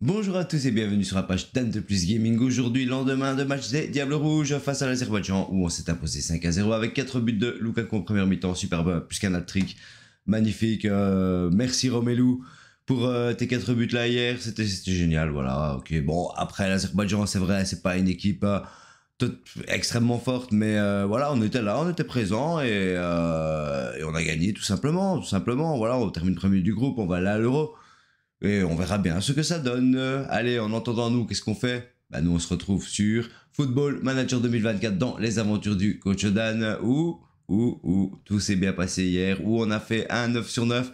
Bonjour à tous et bienvenue sur la page Dan de Plus Gaming. Aujourd'hui, lendemain de match des Diables Rouges face à l'Azerbaïdjan où on s'est imposé 5 à 0 avec 4 buts de Lukaku en première mi-temps, superbe, plus qu'un hat-trick. Magnifique. Euh, merci Romelu pour euh, tes 4 buts là hier, c'était génial, voilà. OK, bon, après l'Azerbaïdjan, c'est vrai, c'est pas une équipe euh, extrêmement forte mais voilà, on était là, on était présent et, on a gagné tout simplement, tout simplement. Voilà, on termine premier du groupe, on va aller à l'Euro. Et on verra bien ce que ça donne. Allez, en entendant nous, qu'est-ce qu'on fait bah nous on se retrouve sur Football Manager 2024 dans les aventures du coach Dan où, où, où tout s'est bien passé hier, où on a fait un 9 sur 9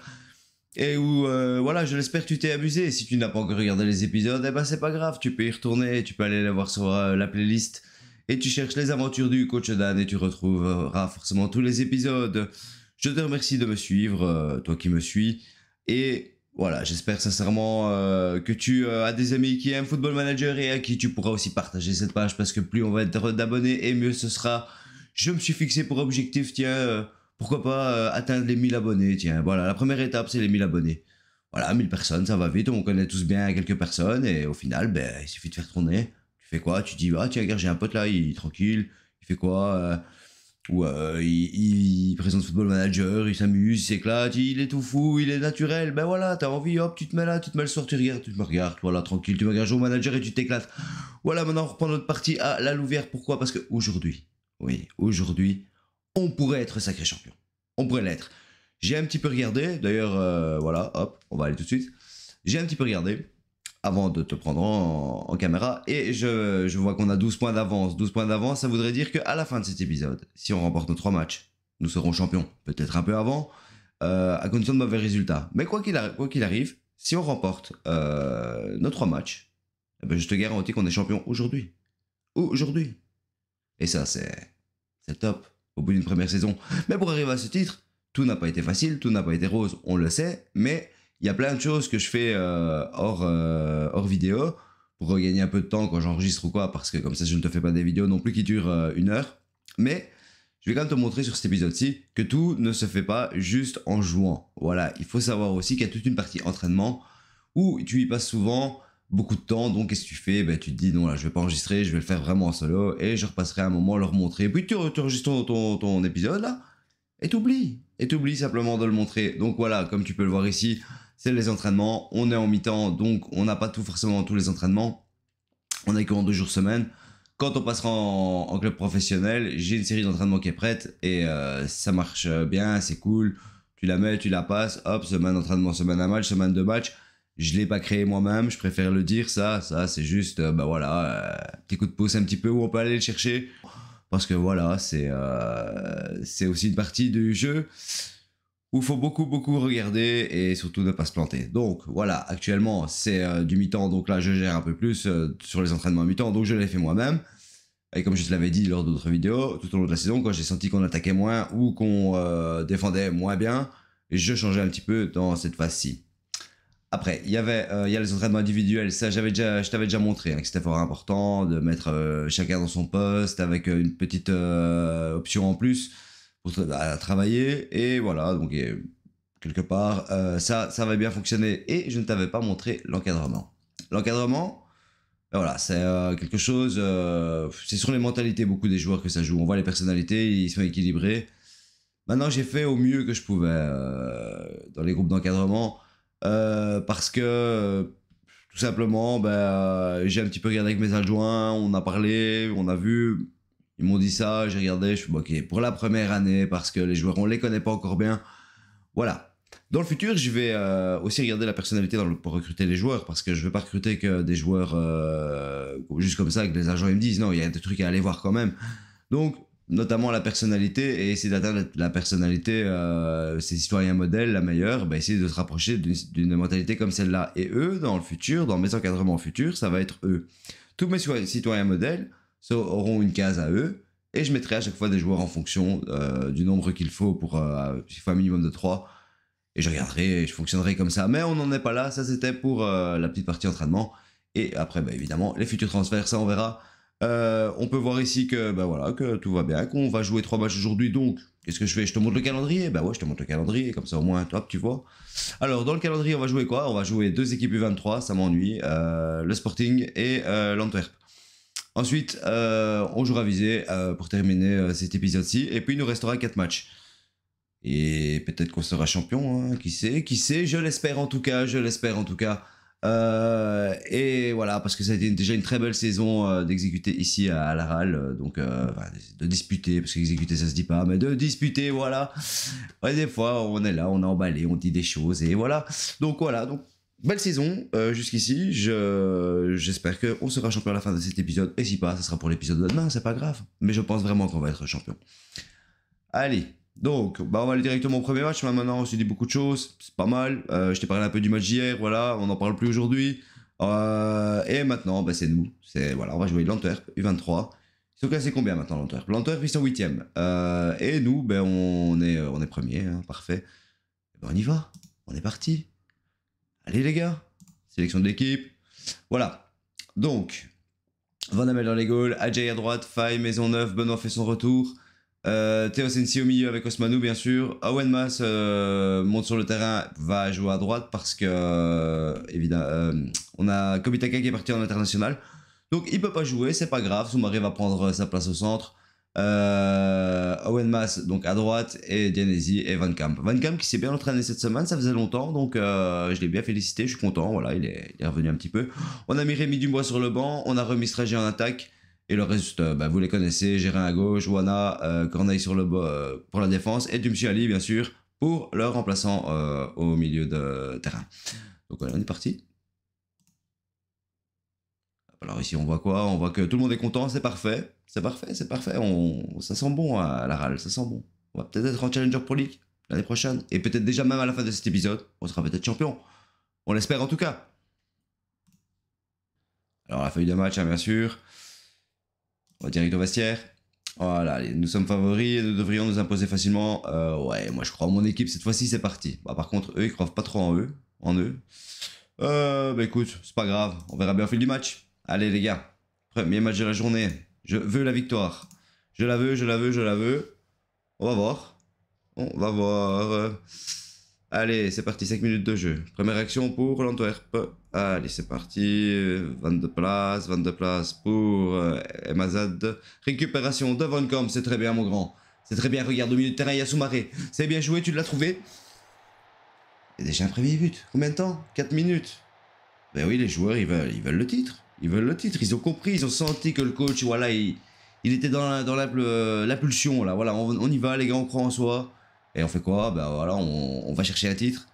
et où euh, voilà je l'espère tu t'es amusé. Si tu n'as pas encore regardé les épisodes, eh ben c'est pas grave, tu peux y retourner, tu peux aller la voir sur euh, la playlist et tu cherches les aventures du coach Dan et tu retrouveras forcément tous les épisodes. Je te remercie de me suivre, euh, toi qui me suis et voilà, j'espère sincèrement euh, que tu euh, as des amis qui aiment Football Manager et à qui tu pourras aussi partager cette page parce que plus on va être d'abonnés et mieux ce sera. Je me suis fixé pour objectif, tiens, euh, pourquoi pas atteindre les 1000 abonnés, tiens. Voilà, la première étape, c'est les 1000 abonnés. Voilà, 1000 personnes, ça va vite, on connaît tous bien quelques personnes et au final, ben, il suffit de faire tourner. Tu fais quoi Tu dis, ah tiens, regarde, j'ai un pote là, il est tranquille, il fait quoi ouais euh, il, présente Football Manager, il s'amuse, il s'éclate, il est tout fou, il est naturel. Ben voilà, t'as envie, hop, tu te mets là, tu te mets le soir, tu regardes, tu me regardes, voilà, tranquille, tu me regardes au manager et tu t'éclates. Voilà, maintenant on reprend notre partie à la Pourquoi Parce que aujourd'hui, oui, aujourd'hui, on pourrait être sacré champion. On pourrait l'être. J'ai un petit peu regardé, d'ailleurs, euh, voilà, hop, on va aller tout de suite. J'ai un petit peu regardé avant de te prendre en, caméra. Et je, vois qu'on a 12 points d'avance. 12 points d'avance, ça voudrait dire qu'à la fin de cet épisode, si on remporte nos 3 matchs, nous serons champions. Peut-être un peu avant, euh, à condition de mauvais résultats. Mais quoi qu'il qu'il arrive, si on remporte euh, nos 3 matchs, eh ben, je te garantis qu'on est champion aujourd'hui. Aujourd'hui. Et ça, c'est top au bout d'une première saison. Mais pour arriver à ce titre, tout n'a pas été facile, tout n'a pas été rose, on le sait, mais il y a plein de choses que je fais euh, hors, euh, hors vidéo pour regagner un peu de temps quand j'enregistre ou quoi, parce que comme ça, je ne te fais pas des vidéos non plus qui durent euh, une heure. Mais je vais quand même te montrer sur cet épisode-ci que tout ne se fait pas juste en jouant. Voilà, il faut savoir aussi qu'il y a toute une partie entraînement où tu y passes souvent beaucoup de temps. Donc, qu'est-ce que tu fais ben, Tu te dis, non, là, je vais pas enregistrer, je vais le faire vraiment en solo et je repasserai un moment à le remontrer. Et puis, tu, enregistres ton, ton, épisode là et t'oublies. Et t'oublies simplement de le montrer. Donc, voilà, comme tu peux le voir ici, c'est les entraînements. On est en mi-temps, donc on n'a pas tout forcément tous les entraînements. On est qu'en deux jours semaine. Quand on passera en, club professionnel, j'ai une série d'entraînements qui est prête et euh, ça marche bien, c'est cool. Tu la mets, tu la passes, hop, semaine d'entraînement, semaine à match, semaine de match. Je ne l'ai pas créé moi-même, je préfère le dire, ça, ça, c'est juste, euh, bah voilà, euh, petit coup de pouce un petit peu où on peut aller le chercher. Parce que voilà, c'est c'est aussi une partie du jeu où il faut beaucoup, beaucoup regarder et surtout ne pas se planter. Donc voilà, actuellement, c'est euh, du mi-temps, donc là, je gère un peu plus euh, sur les entraînements mi-temps, donc je l'ai fait moi-même. Et comme je te l'avais dit lors d'autres vidéos, tout au long de la saison, quand j'ai senti qu'on attaquait moins ou qu'on euh, défendait moins bien, je changeais un petit peu dans cette phase-ci. Après, il y avait il y a les entraînements individuels, ça j'avais déjà, je t'avais déjà montré hein, que c'était fort important de mettre chacun dans son poste avec une petite option en plus à travailler et voilà donc quelque part euh, ça ça va bien fonctionner et je ne t'avais pas montré l'encadrement l'encadrement ben voilà c'est euh, quelque chose ce euh, c'est sur les mentalités beaucoup des joueurs que ça joue on voit les personnalités ils sont équilibrés maintenant j'ai fait au mieux que je pouvais dans les groupes d'encadrement parce que tout simplement ben, j'ai un petit peu regardé avec mes adjoints on a parlé on a vu ils m'ont dit ça, j'ai regardé, je suis bon, ok, pour la première année, parce que les joueurs, on les connaît pas encore bien. Voilà. Dans le futur, je vais euh, aussi regarder la personnalité pour recruter les joueurs, parce que je veux pas recruter que des joueurs euh, juste comme ça, que les agents ils me disent, non, il y a des trucs à aller voir quand même. Donc, notamment la personnalité, et essayer d'atteindre la personnalité, euh, ces citoyens modèles, la meilleure, bah, essayer de se rapprocher d'une mentalité comme celle-là. Et eux, dans le futur, dans mes encadrements futurs, ça va être eux. Tous mes citoyens modèles, auront une case à eux. Et je mettrai à chaque fois des joueurs en fonction euh, du nombre qu'il faut pour euh, un minimum de 3. Et je regarderai et je fonctionnerai comme ça. Mais on n'en est pas là. Ça, c'était pour euh, la petite partie entraînement. Et après, bah, évidemment, les futurs transferts, ça, on verra. on peut voir ici que, bah, voilà, que tout va bien, qu'on va jouer trois matchs aujourd'hui. Donc, qu'est-ce que je fais Je te montre le calendrier Bah ouais, je te montre le calendrier. Comme ça, au moins, top, tu vois. Alors, dans le calendrier, on va jouer quoi On va jouer deux équipes U23. Ça m'ennuie. le Sporting et l'Antwerp. Ensuite, euh, on jouera visé euh, pour terminer euh, cet épisode-ci. Et puis, il nous restera 4 matchs. Et peut-être qu'on sera champion, hein, qui sait, qui sait, je l'espère en tout cas, je l'espère en tout cas. et voilà, parce que ça a été déjà une très belle saison d'exécuter ici à, la l'Aral, donc de disputer, parce qu'exécuter ça se dit pas, mais de disputer, voilà. Ouais, des fois, on est là, on est emballé, on dit des choses, et voilà. Donc voilà, donc belle saison euh, jusqu'ici. J'espère qu'on sera champion à la fin de cet épisode. Et si pas, ce sera pour l'épisode de demain, c'est pas grave. Mais je pense vraiment qu'on va être champion. Allez, donc, bah on va aller directement au premier match. Maintenant, on s'est dit beaucoup de choses. C'est pas mal. Euh, je t'ai parlé un peu du match hier, Voilà, on n'en parle plus aujourd'hui. Euh, et maintenant, bah, c'est nous. C'est voilà, on va jouer l'Antwerp U23. Ils sont c'est combien maintenant l'Antwerp L'Antwerp ils sont 8 et nous, ben on est on est premier. Hein. parfait. Ben, on y va. On est parti. Allez les gars, sélection de l'équipe. Voilà. Donc, Van Amel dans les goals, Ajay à droite, Faye, Maisonneuve, Benoît fait son retour. Euh, Théo Sensi au milieu avec Osmanou, bien sûr. Owen Mas euh, monte sur le terrain, va jouer à droite parce que, euh, évidemment, euh, on a Kobitaka qui est parti en international. Donc il peut pas jouer, c'est pas grave. Soumaré va prendre sa place au centre. Euh, Owen Mass donc à droite et Dianesi et Van Camp. Van Camp qui s'est bien entraîné cette semaine, ça faisait longtemps donc euh, je l'ai bien félicité, je suis content, voilà, il est, revenu un petit peu. On a mis Rémi Dumbois sur le banc, on a remis Stragé en attaque et le reste, euh, bah, vous les connaissez, Gérin à gauche, Juana, Corneille sur le pour la défense et Dumsi Ali bien sûr pour le remplaçant au milieu de terrain. Donc voilà, on est parti. Alors ici, on voit quoi On voit que tout le monde est content, c'est parfait. C'est parfait, c'est parfait. On... Ça sent bon à la RAL, ça sent bon. On va peut-être être en Challenger Pro League l'année prochaine. Et peut-être déjà même à la fin de cet épisode, on sera peut-être champion. On l'espère en tout cas. Alors la feuille de match, hein, bien sûr. On va direct au vestiaire. Voilà, nous sommes favoris et nous devrions nous imposer facilement. Euh, ouais, moi je crois en mon équipe, cette fois-ci c'est parti. Bah, par contre, eux, ils croient pas trop en eux. En eux. Euh, bah écoute, c'est pas grave, on verra bien au fil du match. Allez les gars, premier match de la journée. Je veux la victoire. Je la veux, je la veux, je la veux. On va voir. On va voir. Allez, c'est parti, 5 minutes de jeu. Première action pour l'Antwerp. Allez, c'est parti. 22 places, 22 places pour euh, Emazad. Récupération de Vancom, c'est très bien mon grand. C'est très bien, regarde, au milieu de terrain, il y a Soumaré. C'est bien joué, tu l'as trouvé. Et déjà un premier but. Combien de temps 4 minutes. Ben oui, les joueurs, ils veulent le titre. Ils veulent le titre, ils ont compris, ils ont senti que le coach, voilà, il, était dans, la, dans la, euh, pulsion, là, voilà, on, y va, les gars, on croit en soi. Et on fait quoi Ben voilà, on, va chercher un titre.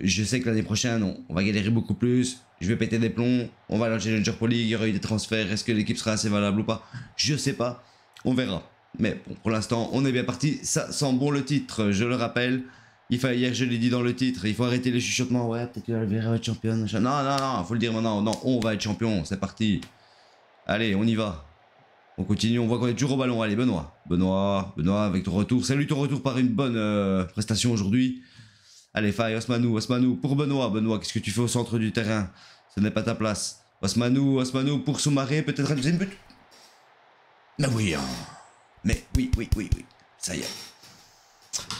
Je sais que l'année prochaine, on, va galérer beaucoup plus. Je vais péter des plombs. On va lancer la Challenger Pro League. Il y aura eu des transferts. Est-ce que l'équipe sera assez valable ou pas Je sais pas. On verra. Mais pour l'instant, on est bien parti. Ça sent bon le titre, je le rappelle. Il fallait, hier, je l'ai dit dans le titre, il faut arrêter les chuchotements. Ouais, peut-être que va être championne. Non, non, non, faut le dire maintenant. Non, on va être champion, c'est parti. Allez, on y va. On continue, on voit qu'on est toujours au ballon. Allez, Benoît. Benoît, Benoît, avec ton retour. Salut ton retour par une bonne euh, prestation aujourd'hui. Allez, Faye, Osmanou, Osmanou, pour Benoît. Benoît, qu'est-ce que tu fais au centre du terrain Ce n'est pas ta place. Osmanou, Osmanou, pour Soumaré, peut-être un deuxième but. Mais ah oui, hein. mais oui, oui, oui, oui. Ça y est.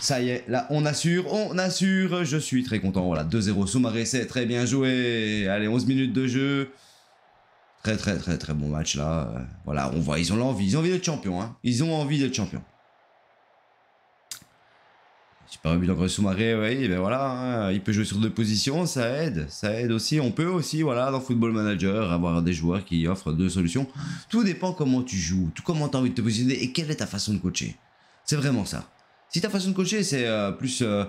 Ça y est, là, on assure, on assure. Je suis très content. Voilà, 2-0 sous-marée, c'est très bien joué. Allez, 11 minutes de jeu. Très, très, très, très bon match, là. Voilà, on voit, ils ont l'envie. Ils ont envie d'être champions, hein. Ils ont envie d'être champions. Super but sous marée, oui, ben voilà, hein. il peut jouer sur deux positions, ça aide, ça aide aussi. On peut aussi, voilà, dans Football Manager, avoir des joueurs qui offrent deux solutions. Tout dépend comment tu joues, tout comment tu as envie de te positionner et quelle est ta façon de coacher. C'est vraiment ça. Si ta façon de coacher, c'est euh, plus. Euh,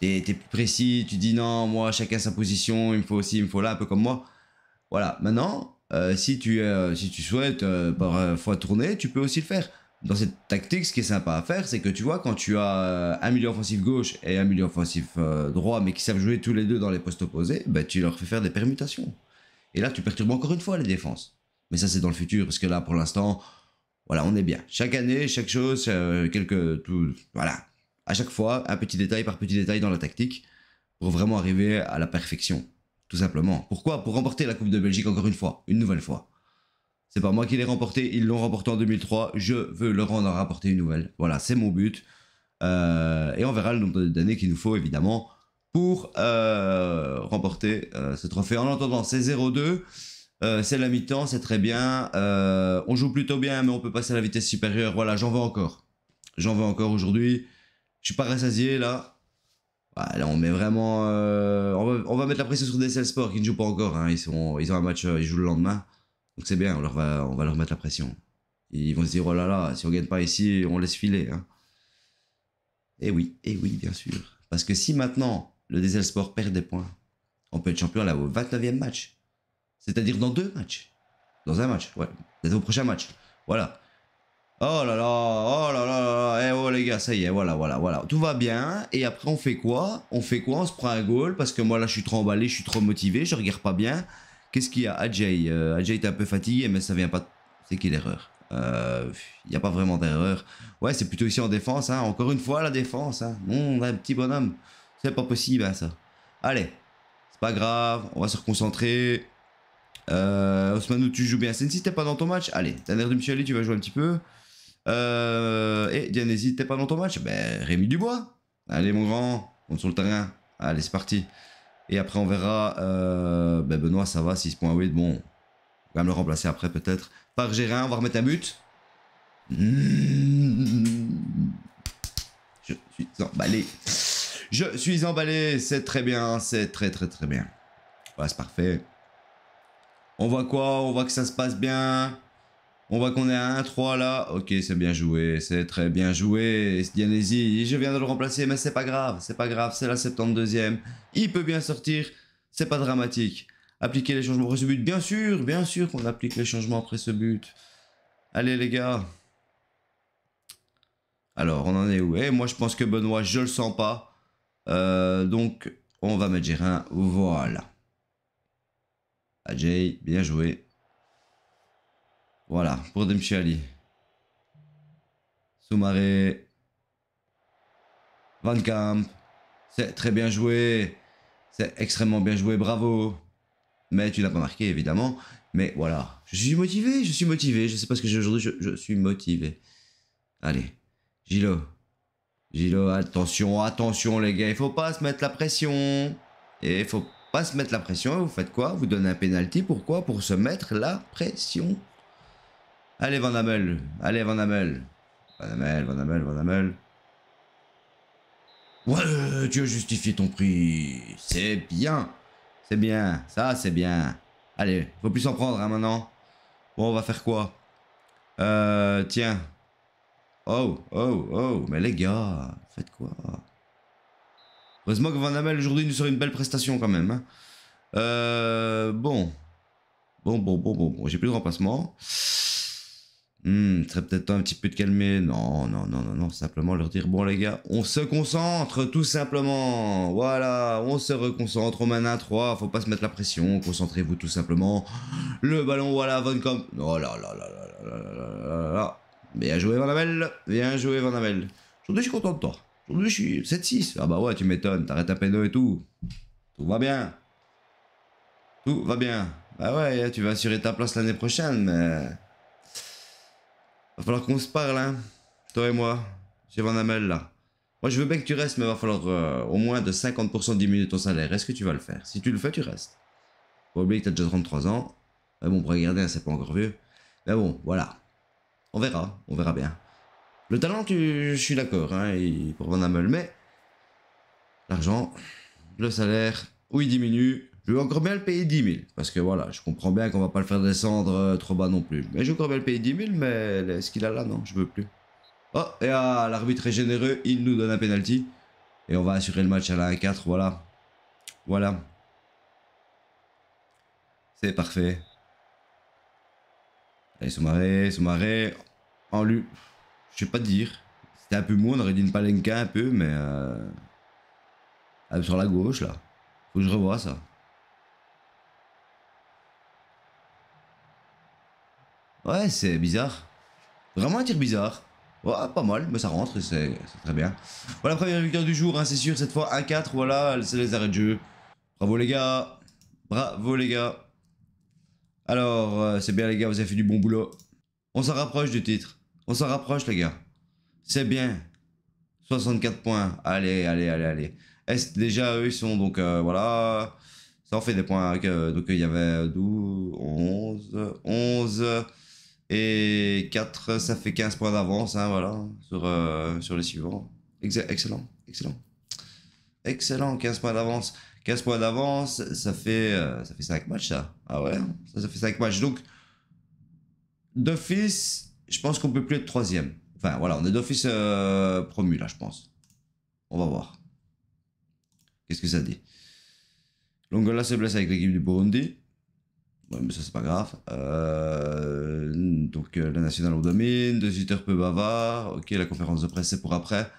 t'es plus précis, tu dis non, moi, chacun sa position, il me faut aussi, il me faut là, un peu comme moi. Voilà. Maintenant, euh, si, tu, si tu souhaites parfois tourner, tu peux aussi le faire. Dans cette tactique, ce qui est sympa à faire, c'est que tu vois, quand tu as un milieu offensif gauche et un milieu offensif droit, mais qui savent jouer tous les deux dans les postes opposés, ben, tu leur fais faire des permutations. Et là, tu perturbes encore une fois les défenses. Mais ça, c'est dans le futur, parce que là, pour l'instant, voilà, on est bien. Chaque année, chaque chose, euh, quelques, tout, voilà. À chaque fois, un petit détail par petit détail dans la tactique pour vraiment arriver à la perfection, tout simplement. Pourquoi Pour remporter la Coupe de Belgique encore une fois, une nouvelle fois. C'est pas moi qui l'ai remporté, ils l'ont remporté en 2003. Je veux leur en rapporter une nouvelle. Voilà, c'est mon but. Euh, et on verra le nombre d'années qu'il nous faut, évidemment, pour euh, remporter ce trophée. En attendant, c'est 0-2. Euh, c'est la mi-temps, c'est très bien. Euh, on joue plutôt bien, mais on peut passer à la vitesse supérieure. Voilà, j'en veux encore. J'en veux encore aujourd'hui. Je suis pas rassasié là. là on met vraiment. Euh, on, va, mettre la pression sur DSL Sport qui ne joue pas encore. Hein. Ils, sont, ils ont un match, ils jouent le lendemain. Donc c'est bien, on, leur va, on va leur mettre la pression. Ils vont se dire oh là là, si on gagne pas ici, on laisse filer. Hein. Eh Et oui, et eh oui, bien sûr. Parce que si maintenant le DSL Sport perd des points, on peut être champion là au 29e match. C'est-à-dire dans deux matchs. Dans un match, ouais. C'est au prochain match. Voilà. Oh là là, oh là là là eh oh les gars, ça y est, voilà, voilà, voilà. Tout va bien, et après on fait quoi On fait quoi On se prend un goal, parce que moi là je suis trop emballé, je suis trop motivé, je regarde pas bien. Qu'est-ce qu'il y a Ajay, euh, Ajay est un peu fatigué, mais ça vient pas... C'est quelle erreur euh, Il n'y a pas vraiment d'erreur. Ouais, c'est plutôt ici en défense, hein. encore une fois la défense. Hein. a mmh, un petit bonhomme, c'est pas possible hein, ça. Allez, c'est pas grave, on va se reconcentrer. Euh, Osmanou, tu joues bien Sensi, t'es pas dans ton match Allez, t'as l'air de Ali, tu vas jouer un petit peu. Euh, et Dianési, t'es pas dans ton match Ben, Rémi Dubois. Allez, mon grand, on sur le terrain. Allez, c'est parti. Et après, on verra. Euh, ben Benoît, ça va, 6.8. Bon, on va me le remplacer après, peut-être. Par Gérin, on va remettre un but. Je suis emballé. Je suis emballé. C'est très bien. C'est très, très, très bien. Voilà, c'est parfait. On voit quoi On voit que ça se passe bien. On voit qu'on est à 1-3 là. Ok, c'est bien joué. C'est très bien joué. Dianesi, je viens de le remplacer, mais c'est pas grave. C'est pas grave, c'est la 72e. Il peut bien sortir. C'est pas dramatique. Appliquer les changements après ce but. Bien sûr, bien sûr qu'on applique les changements après ce but. Allez les gars. Alors, on en est où Eh, moi je pense que Benoît, je le sens pas. Euh, donc, on va mettre Gérin. Voilà. Ajay, bien joué. Voilà, pour Demchiali, Soumare, Van Camp. C'est très bien joué. C'est extrêmement bien joué, bravo. Mais tu n'as pas marqué, évidemment. Mais voilà, je suis motivé, je suis motivé. Je sais pas ce que j'ai aujourd'hui, je, suis motivé. Allez, Gilo. Gilo, attention, attention les gars, il faut pas se mettre la pression. Et il faut se mettre la pression. vous faites quoi Vous donnez un pénalty. Pourquoi Pour se mettre la pression. Allez, Van Amel. Allez, Van Amel. Van Amel, Van Amel, Van Ouais, tu as justifié ton prix. C'est bien. C'est bien. Ça, c'est bien. Allez, faut plus s'en prendre hein, maintenant. Bon, on va faire quoi euh, tiens. Oh, oh, oh. Mais les gars, faites quoi Heureusement que Van Amel aujourd'hui nous sort une belle prestation quand même. bon. Bon, bon, bon, bon, bon. J'ai plus de remplacement. Hmm, serait peut-être temps un petit peu de calmer. Non, non, non, non, non. Simplement leur dire, bon les gars, on se concentre tout simplement. Voilà, on se reconcentre. On mène 3. Faut pas se mettre la pression. Concentrez-vous tout simplement. Le ballon, voilà, Von Oh là là là là là là là là là. Bien joué Van Amel. Bien joué Van Amel. Aujourd'hui, je suis content de toi. Aujourd'hui, je suis 7-6. Ah bah ouais, tu m'étonnes, t'arrêtes à pédo et tout. Tout va bien. Tout va bien. Bah ouais, tu vas assurer ta place l'année prochaine, mais... Va falloir qu'on se parle, hein. Toi et moi. Chez Van Amel, là. Moi, je veux bien que tu restes, mais va falloir euh, au moins de 50% diminuer ton salaire. Est-ce que tu vas le faire Si tu le fais, tu restes. Faut oublier que t'as déjà 33 ans. Mais bon, pour regarder, hein, c'est pas encore vieux. Mais bon, voilà. On verra. On verra bien. Le talent, je suis d'accord, hein, pour Van Hamel, mais l'argent, le salaire, oui, il diminue, je veux encore bien le payer 10 000, parce que voilà, je comprends bien qu'on va pas le faire descendre euh, trop bas non plus. Mais je veux encore bien le payer 10 000, mais ce qu'il a là, non, je veux plus. Oh, et à l'arbitre est généreux, il nous donne un penalty. Et on va assurer le match à la 1-4, voilà. Voilà. C'est parfait. Allez, Soumaré, Soumaré. En lui. Je vais pas dire. C'était un peu moins, on aurait dit une palenka un peu, mais. Euh, sur la gauche, là. Faut que je revoie ça. Ouais, c'est bizarre. Vraiment un tir bizarre. Ouais, pas mal, mais ça rentre et c'est très bien. Voilà, première victoire du jour, hein, c'est sûr, cette fois 1-4, voilà, c'est les arrêts de jeu. Bravo les gars Bravo les gars Alors, euh, c'est bien les gars, vous avez fait du bon boulot. On s'en rapproche du titre. On s'en rapproche, les gars. C'est bien. 64 points. Allez, allez, allez, allez. Est, déjà, eux, ils sont donc, euh, voilà. Ça en fait des points. Euh, donc, il y avait 12, 11, 11 et 4. Ça fait 15 points d'avance, hein, voilà, sur, euh, sur les suivants. excellent, excellent. Excellent, 15 points d'avance. 15 points d'avance, ça fait, ça fait 5 matchs, ça. Ah ouais, ça, fait 5 matchs. Donc, d'office, je pense qu'on peut plus être troisième. Enfin, voilà, on est d'office euh, promu, là, je pense. On va voir. Qu'est-ce que ça dit Longola se blesse avec l'équipe du Burundi. Ouais, mais ça, c'est pas grave. Euh, donc, euh, la nationale, au domine. Deux heures peu bavard. Ok, la conférence de presse, c'est pour après.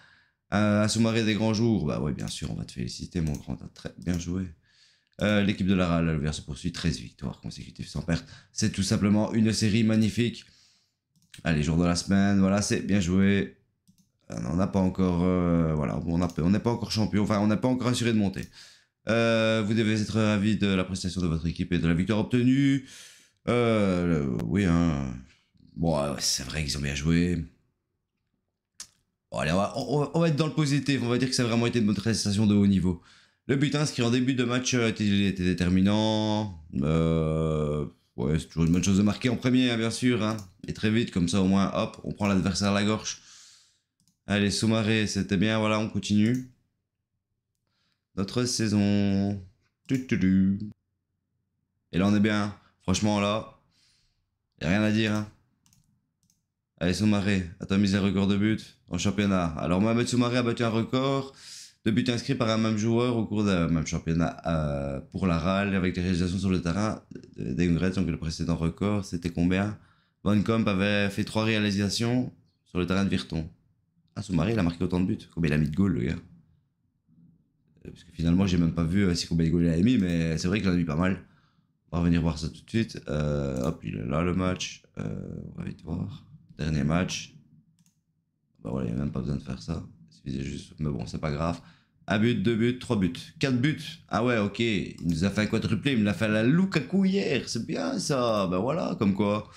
Euh, sous marin des grands jours. Bah oui, bien sûr, on va te féliciter, mon grand. très bien joué. L'équipe de la RAL, se poursuit. 13 victoires consécutives sans perte. C'est tout simplement une série magnifique. Allez, ah, jour de la semaine, voilà, c'est bien joué. Euh, on n'a pas encore, euh, voilà, on n'est on pas encore champion, enfin, on n'a pas encore assuré de monter. Euh, vous devez être ravi de la prestation de votre équipe et de la victoire obtenue. oui, hein. Bon, c'est vrai qu'ils ont bien joué. allez, on va, on, être dans le positif. On va dire que ça a vraiment été une bonne prestation de haut niveau. Le but inscrit hein, en début de match était, était déterminant. Euh, Ouais, c'est toujours une bonne chose de marquer en premier, hein, bien sûr. Hein. Et très vite, comme ça au moins, hop, on prend l'adversaire à la gorge. Allez, marée c'était bien, voilà, on continue. Notre saison. Et là, on est bien. Franchement, là, y a rien à dire. Hein. Allez, Soumaré, a ta un record de but en championnat. Alors, Mohamed Soumaré a battu un record. Deux buts inscrits par un même joueur au cours d'un même championnat euh, pour la RAL avec des réalisations sur le terrain euh, des Donc le précédent record, c'était combien Van avait fait trois réalisations sur le terrain de Virton. Ah, mari il a marqué autant de buts. Combien il a mis de goal le gars euh, Parce que finalement, j'ai même pas vu si combien de goals il a mis, mais c'est vrai qu'il en a mis pas mal. On va revenir voir ça tout de suite. hop, il est là le match. on va vite voir. Dernier match. Bah voilà, il n'y a même pas besoin de faire ça. juste. Mais bon, c'est pas grave. Un but, deux buts, trois buts, quatre buts. Ah ouais, ok. Il nous a fait un quadruplé, il nous l'a fait à la Lukaku hier. C'est bien ça. Ben voilà, comme quoi.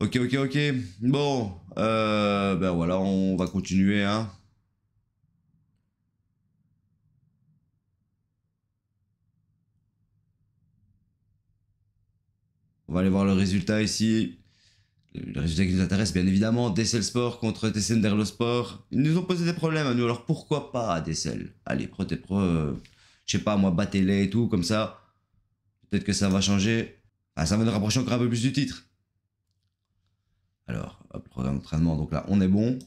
Ok, ok, ok. Bon, euh, ben voilà, on va continuer, hein. On va aller voir le résultat ici le résultat qui nous intéresse, bien évidemment, Dessel Sport contre Tessin Derlo Sport. Ils nous ont posé des problèmes à nous, alors pourquoi pas à Dessel Allez, pro, t'es pro, je sais pas, moi, battez-les et tout, comme ça. Peut-être que ça va changer. Ah, ça va nous rapprocher encore un peu plus du titre. Alors, hop, programme d'entraînement, donc là, on est bon.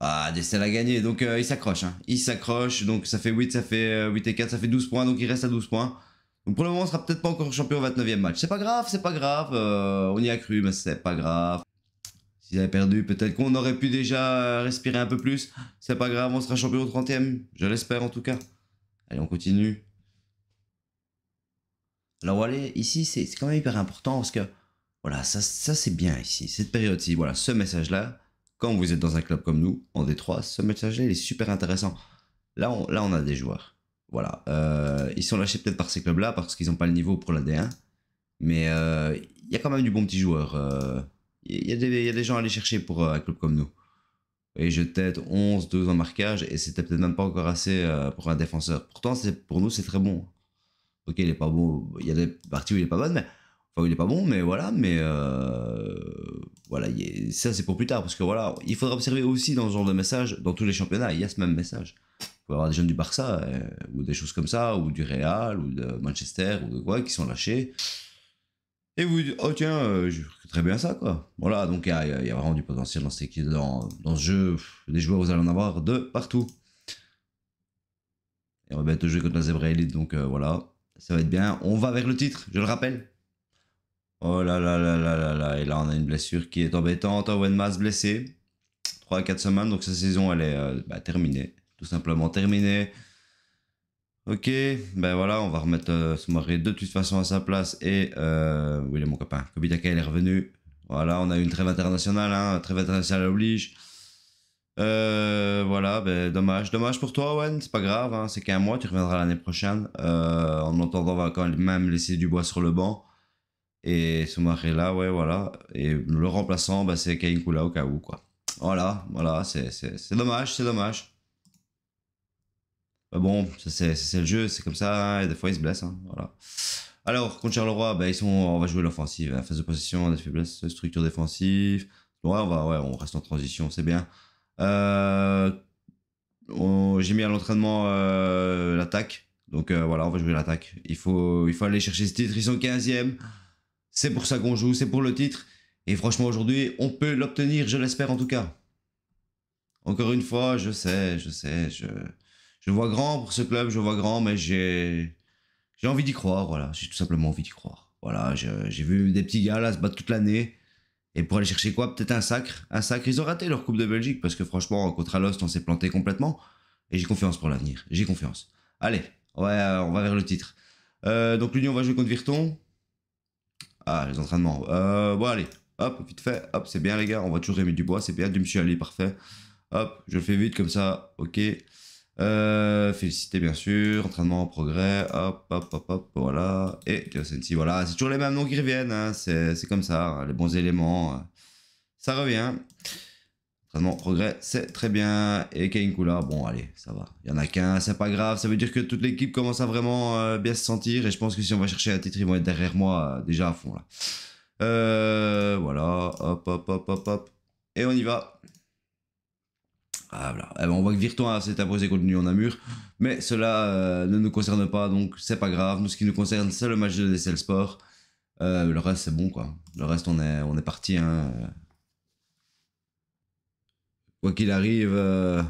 Ah, Dessel a gagné, donc euh, il s'accroche. Hein. Il s'accroche, donc ça fait 8, ça fait 8 euh, et 4, ça fait 12 points, donc il reste à 12 points pour le moment, on sera peut-être pas encore champion au 29e match. C'est pas grave, c'est pas grave. Euh, on y a cru, mais c'est pas grave. S'ils avaient perdu, peut-être qu'on aurait pu déjà respirer un peu plus. C'est pas grave, on sera champion au 30e. Je l'espère en tout cas. Allez, on continue. Alors voilà, ici, c'est quand même hyper important parce que, voilà, ça, c'est bien ici. Cette période-ci, voilà, ce message-là, quand vous êtes dans un club comme nous, en Détroit, ce message-là, il est super intéressant. Là là, on a des joueurs. Voilà. Euh, ils sont lâchés peut-être par ces clubs-là parce qu'ils n'ont pas le niveau pour la D1. Mais euh, il y a quand même du bon petit joueur. Euh. Il y, a des gens à aller chercher pour un club comme nous. Et je être 11, 2 en marquage et c'était peut-être même pas encore assez pour un défenseur. Pourtant, pour nous, c'est très bon. Ok, il est pas bon. Il y a des parties où il est pas bon, mais. Enfin, il est pas bon, mais voilà, mais voilà, ça c'est pour plus tard, parce que voilà, il faudra observer aussi dans ce genre de message, dans tous les championnats, il y a ce même message y avoir des jeunes du Barça euh, ou des choses comme ça, ou du Real, ou de Manchester, ou de quoi, qui sont lâchés. Et vous dites, oh tiens, euh, très bien ça, quoi. Voilà, donc il y, y, a vraiment du potentiel dans, dans ce jeu. Des joueurs, vous allez en avoir de partout. Et on va bientôt jouer contre la Zebra Elite, donc euh, voilà. Ça va être bien. On va vers le titre, je le rappelle. Oh là là là là là là. Et là, on a une blessure qui est embêtante. Owen Mas blessé. 3 à 4 semaines, donc sa saison, elle est bah, terminée tout simplement terminé. Ok, ben voilà, on va remettre euh, ce de toute façon à sa place. Et euh, oui, il est mon copain. Kobitaka, il est revenu. Voilà, on a une trêve internationale, hein, trêve internationale oblige. Euh, voilà, ben, dommage, dommage pour toi, Owen, c'est pas grave, hein, c'est qu'un mois, tu reviendras l'année prochaine. Euh, en entendant, on va quand même laisser du bois sur le banc. Et Soumaré là, ouais, voilà. Et le remplaçant, ben, c'est Kain au cas où, quoi. Voilà, voilà, c'est dommage, c'est dommage. Bah bon, c'est le jeu, c'est comme ça, et des fois ils se blessent. Hein, voilà. Alors, contre Charleroi, bah, ils sont, on va jouer l'offensive, La phase de possession, des faiblesses, structure défensive. Ouais, on, va, ouais, on reste en transition, c'est bien. Euh, j'ai mis à l'entraînement euh, l'attaque. Donc euh, voilà, on va jouer l'attaque. Il faut, il faut aller chercher ce titre. Ils sont 15e. C'est pour ça qu'on joue, c'est pour le titre. Et franchement, aujourd'hui, on peut l'obtenir, je l'espère en tout cas. Encore une fois, je sais, je sais, je je vois grand pour ce club, je vois grand, mais j'ai j'ai envie d'y croire, voilà. J'ai tout simplement envie d'y croire. Voilà, j'ai vu des petits gars là se battre toute l'année. Et pour aller chercher quoi Peut-être un sacre. Un sacre. Ils ont raté leur Coupe de Belgique parce que franchement, contre Alost, on s'est planté complètement. Et j'ai confiance pour l'avenir. J'ai confiance. Allez, on va, on va vers le titre. Euh, donc l'Union va jouer contre Virton. Ah, les entraînements. Euh, bon, allez. Hop, vite fait. Hop, c'est bien, les gars. On va toujours aimer du bois. C'est bien. Du monsieur Ali, parfait. Hop, je le fais vite comme ça. Ok. Euh, félicité bien sûr, entraînement en progrès, hop, hop, hop, hop, voilà. Et Kyosensi, voilà, c'est toujours les mêmes noms qui reviennent, hein. c'est comme ça, hein. les bons éléments, hein. ça revient. Entraînement en progrès, c'est très bien. Et couleur bon allez, ça va. Il y en a qu'un, c'est pas grave, ça veut dire que toute l'équipe commence à vraiment euh, bien se sentir. Et je pense que si on va chercher un titre, ils vont être derrière moi euh, déjà à fond là. Euh, voilà, hop, hop, hop, hop, hop. Et on y va. Ah voilà. Eh ben, on voit que hein, Virtua s'est imposé contre en amur, mais cela euh, ne nous concerne pas, donc c'est pas grave. Nous, ce qui nous concerne, c'est le match de le Sport. Euh, le reste, c'est bon, quoi. Le reste, on est, on est parti. Hein. Quoi qu'il arrive, euh,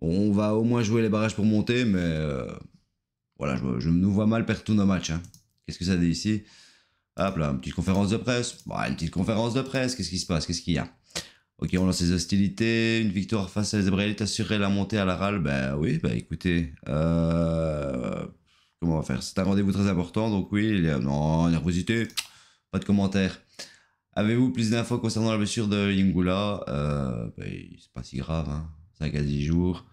on va au moins jouer les barrages pour monter, mais voilà, je, nous vois mal perdre tous nos matchs. Hein. Qu'est-ce que ça dit ici Hop là, une petite conférence de presse. Bah, une petite conférence de presse, qu'est-ce qui se passe Qu'est-ce qu'il y a Ok, on lance les hostilités. Une victoire face à les t'assurerait la montée à la ral, ben bah oui, ben écoutez. Euh, comment on va faire C'est un rendez-vous très important, donc oui, il y a, non, nervosité, pas de commentaires. Avez-vous plus d'infos concernant la blessure de Yingula euh, bah, C'est pas si grave, hein. 5 à 10 jours.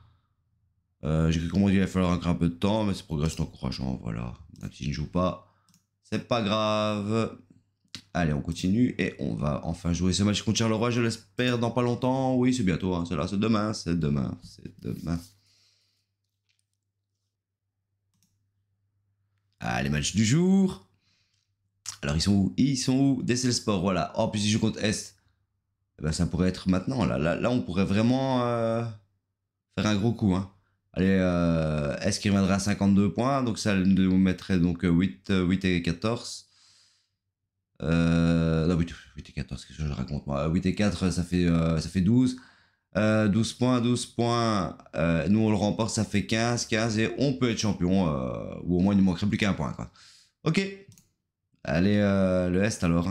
Euh, j'ai cru dire qu'il va falloir un peu de temps, mais c'est progrès encourageant, voilà. Même si je ne joue pas, c'est pas grave. Allez, on continue et on va enfin jouer ce match contre Charleroi, je l'espère, dans pas longtemps. Oui, c'est bientôt, hein, c'est là, c'est demain, c'est demain, c'est demain. Allez, les matchs du jour. Alors, ils sont où Ils sont où le Sport, voilà. Oh, puis je jouent contre S, eh ben, ça pourrait être maintenant, là. Là, on pourrait vraiment euh, faire un gros coup, hein. Allez, euh, S qui reviendra à 52 points, donc ça nous mettrait donc 8, euh, 8 et 14. 8, euh, et 4, je raconte 8 euh, et 4, ça fait, euh, ça fait 12. 12 points, 12 points. nous, on le remporte, ça fait 15, 15 et on peut être champion. ou au moins, il ne manquerait plus qu'un point. Quoi. Ok. Allez, le Est alors.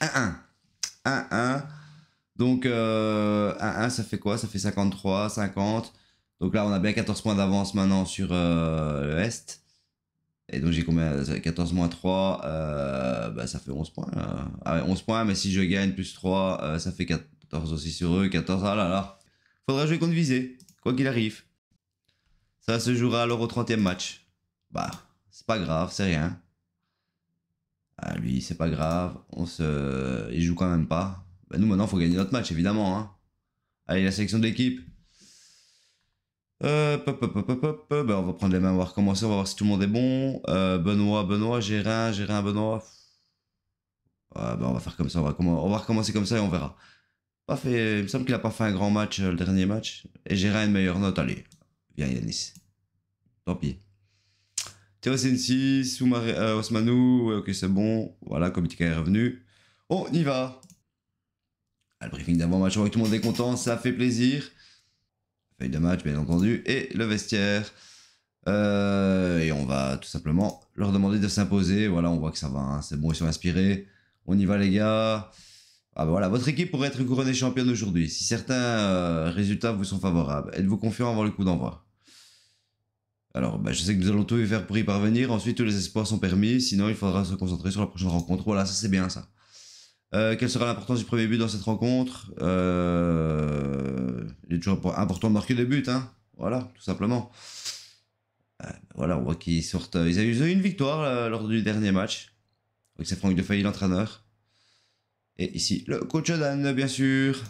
1-1. Hein. 1-1. Donc, 1-1, ça fait quoi Ça fait 53, 50. Donc là, on a bien 14 points d'avance maintenant sur le Est. Et donc j'ai combien 14 moins 3, euh, bah, ça fait 11 points. 11 euh. ah points, mais si je gagne plus 3, euh, ça fait 14 aussi sur eux. 14, ah là là. Faudra jouer contre visé quoi qu'il arrive. Ça se jouera alors au 30e match. Bah, c'est pas grave, c'est rien. Ah lui, c'est pas grave, on se... il joue quand même pas. Bah nous maintenant, faut gagner notre match, évidemment. Hein. Allez, la sélection d'équipe. Euh, bah, on va prendre les mains, on va recommencer, on va voir si tout le monde est bon. Euh, Benoît, Benoît, Gérin, Gérin, Benoît. ben on va faire comme ça, on va, on recommencer comme ça et on verra. Pas fait, il me semble qu'il a pas fait un grand match, euh, le dernier match. Et Gérin a une meilleure note, allez. Viens Yanis. Tant pis. Théo Sensi, Osmanou, ok c'est bon. Voilà, Comitica est revenu. On y va. Ah, le briefing d'avant-match, on voit que tout le monde est content, ça fait plaisir feuille de match, bien entendu, et le vestiaire. Euh, et on va tout simplement leur demander de s'imposer. Voilà, on voit que ça va, hein, c'est bon, ils sont inspirés. On y va, les gars. Ah ben voilà, votre équipe pourrait être couronnée championne aujourd'hui. Si certains euh, résultats vous sont favorables, êtes-vous confiant avant le coup d'envoi alors, bah, je sais que nous allons tout y faire pour y parvenir. Ensuite, tous les espoirs sont permis. Sinon, il faudra se concentrer sur la prochaine rencontre. Voilà, ça c'est bien ça. Euh, quelle sera l'importance du premier but dans cette rencontre euh, Il est toujours important de marquer des buts, hein voilà, tout simplement. Euh, voilà, on voit qu'ils sortent. Ils avaient eu une victoire lors du dernier match. Donc c'est Franck Defeuille l'entraîneur. Et ici, le coach Dan, bien sûr.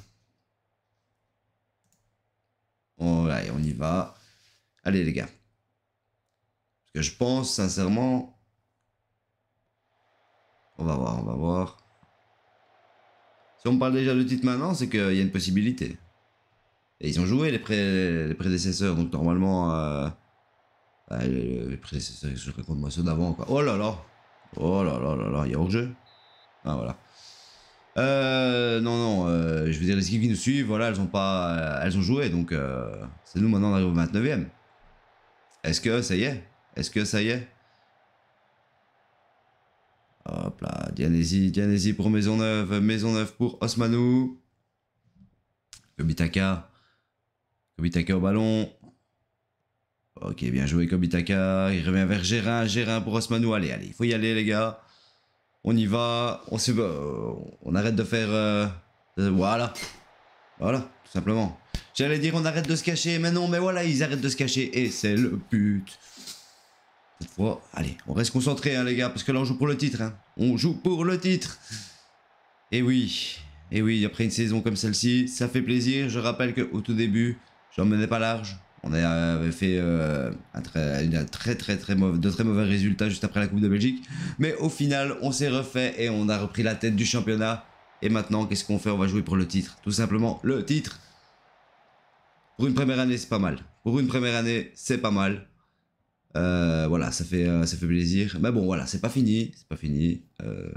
on y va. Allez, les gars. Parce que je pense, sincèrement. On va voir, on va voir. Si on parle déjà de titre maintenant, c'est qu'il y a une possibilité. Et ils ont joué les, prédécesseurs, donc normalement. Euh, bah, les, prédécesseurs, je raconte moi ceux d'avant. Oh là là Oh là là là là, il y a hors-jeu Ah voilà. Euh, non, non, euh, je veux dire, les qui nous suivent, voilà, elles ont, pas, elles ont joué, donc c'est nous maintenant, on arrive au 29ème. Est-ce que ça y est Est-ce que ça y est Hop là, Dianési, Dianési pour Maisonneuve, Maisonneuve pour Osmanou. Kobitaka. Kobitaka au ballon. Ok, bien joué Kobitaka. Il revient vers Gérin, Gérin pour Osmanou. Allez, allez, il faut y aller les gars. On y va. On, euh, on arrête de faire... Euh, voilà. Voilà, tout simplement. J'allais dire on arrête de se cacher, mais non, mais voilà, ils arrêtent de se cacher et c'est le but allez, on reste concentré, hein, les gars, parce que là, on joue pour le titre. Hein. On joue pour le titre. Et eh oui, et eh oui, après une saison comme celle-ci, ça fait plaisir. Je rappelle qu'au tout début, J'en menais pas large. On avait fait euh, un très, très, très, mauvais, de très mauvais résultats juste après la Coupe de Belgique. Mais au final, on s'est refait et on a repris la tête du championnat. Et maintenant, qu'est-ce qu'on fait On va jouer pour le titre. Tout simplement, le titre. Pour une première année, c'est pas mal. Pour une première année, c'est pas mal. Euh, voilà, ça fait, euh, ça fait plaisir. Mais bon, voilà, c'est pas fini. C'est pas fini. Euh,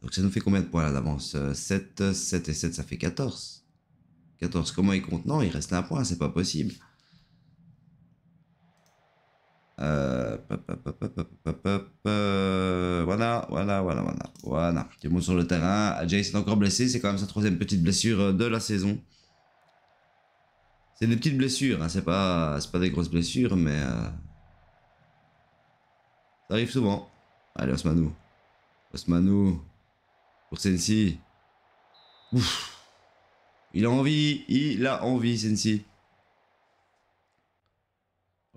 donc ça nous fait combien de points d'avance 7, 7 et 7, ça fait 14. 14, comment il compte Non, il reste un point, c'est pas possible. voilà, voilà, voilà, voilà. Voilà. Tu mots sur le terrain. Jay est encore blessé. C'est quand même sa troisième petite blessure de la saison. C'est des petites blessures, hein. c'est pas, pas des grosses blessures, mais... Euh, ça arrive souvent. Allez, Osmanou. Osmanou. Pour Sensi. Ouf. Il a envie, il a envie, Sensi.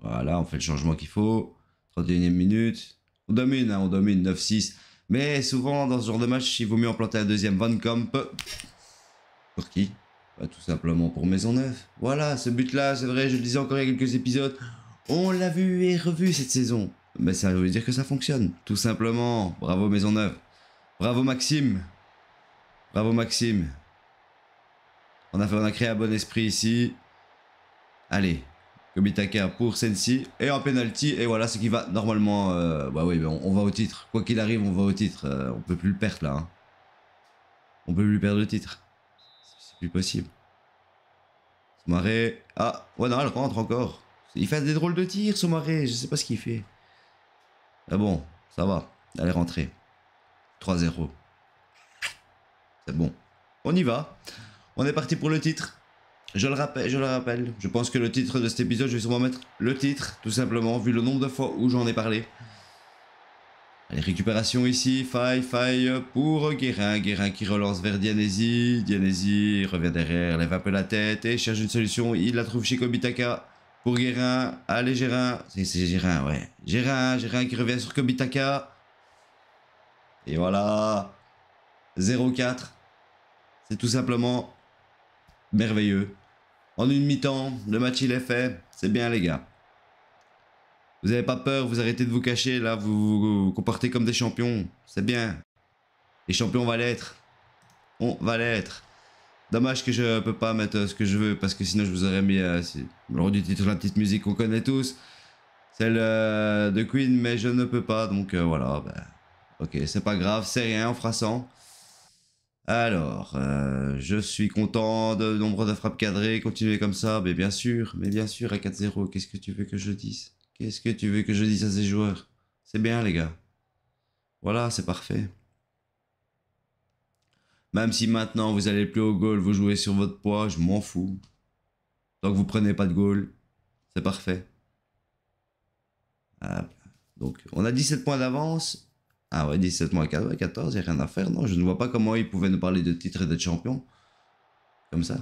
Voilà, on fait le changement qu'il faut. 31e minute. On domine, hein, on domine 9-6. Mais souvent, dans ce genre de match, il vaut mieux en planter un deuxième. Van Pour qui bah, tout simplement pour Maisonneuve. Voilà, ce but-là, c'est vrai, je le disais encore il y a quelques épisodes, on l'a vu et revu cette saison. Mais bah, ça veut dire que ça fonctionne, tout simplement. Bravo Maisonneuve. Bravo Maxime. Bravo Maxime. On a, fait, on a créé un bon esprit ici. Allez, Kobitaka pour Sensi. Et en penalty. Et voilà, ce qui va normalement. Euh, bah oui, on, va au titre. Quoi qu'il arrive, on va au titre. On euh, on peut plus le perdre là. On hein. On peut plus perdre le titre plus possible. Soumaré. Ah, ouais, non, elle rentre encore. Il fait des drôles de tirs, Soumaré. Je sais pas ce qu'il fait. Ah bon, ça va. Elle est rentrée. 3-0. C'est bon. On y va. On est parti pour le titre. Je le rappelle, je le rappelle. Je pense que le titre de cet épisode, je vais sûrement mettre le titre, tout simplement, vu le nombre de fois où j'en ai parlé. Allez, récupération ici, faille, faille pour Guérin. Guérin qui relance vers Dianesi. Dianesi revient derrière, lève un peu la tête et cherche une solution. Il la trouve chez Kobitaka pour Guérin. Allez, Gérin. C'est Gérin, ouais. Gérin, Gérin qui revient sur Kobitaka. Et voilà. 0-4. C'est tout simplement merveilleux. En une mi-temps, le match il est fait. C'est bien les gars. Vous n'avez pas peur, vous arrêtez de vous cacher, là, vous vous, comportez comme des champions. C'est bien. Les champions, on va l'être. On va l'être. Dommage que je peux pas mettre ce que je veux, parce que sinon je vous aurais mis, euh, le du titre, la petite musique qu'on connaît tous. Celle euh, de Queen, mais je ne peux pas, donc euh, voilà. Ben, ok, c'est pas grave, c'est rien, on fera Alors, euh, je suis content de nombre de frappes cadrées, continuez comme ça, mais bien sûr, mais bien sûr, à 4-0, qu'est-ce que tu veux que je dise Qu'est-ce que tu veux que je dise à ces joueurs C'est bien, les gars. Voilà, c'est parfait. Même si maintenant vous allez plus au goal, vous jouez sur votre poids, je m'en fous. Tant que vous prenez pas de goal, c'est parfait. Ah, donc, on a 17 points d'avance. Ah ouais, 17 moins 4, 14, il n'y a rien à faire. Non, je ne vois pas comment ils pouvaient nous parler de titre et d'être champion. Comme ça.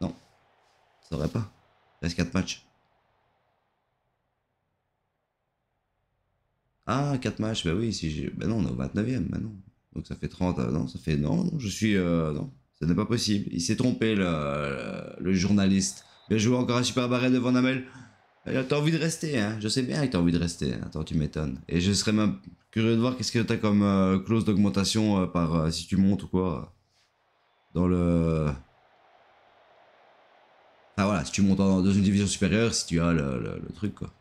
Non, ça aurait pas. Il reste 4 matchs. Ah, 4 matchs, bah oui, si j'ai. Ben non, on est au 29ème ben non. Donc ça fait 30. Euh, non, ça fait. Non, je suis. Euh, non, ce n'est pas possible. Il s'est trompé, le, le, journaliste. Bien joué encore à super barret devant Namel. Euh, t'as envie de rester, hein. Je sais bien que t'as envie de rester. Hein. Attends, tu m'étonnes. Et je serais même curieux de voir qu'est-ce que t'as comme clause d'augmentation par si tu montes ou quoi. Dans le. Ah voilà, si tu montes dans, une division supérieure, si tu as le truc, quoi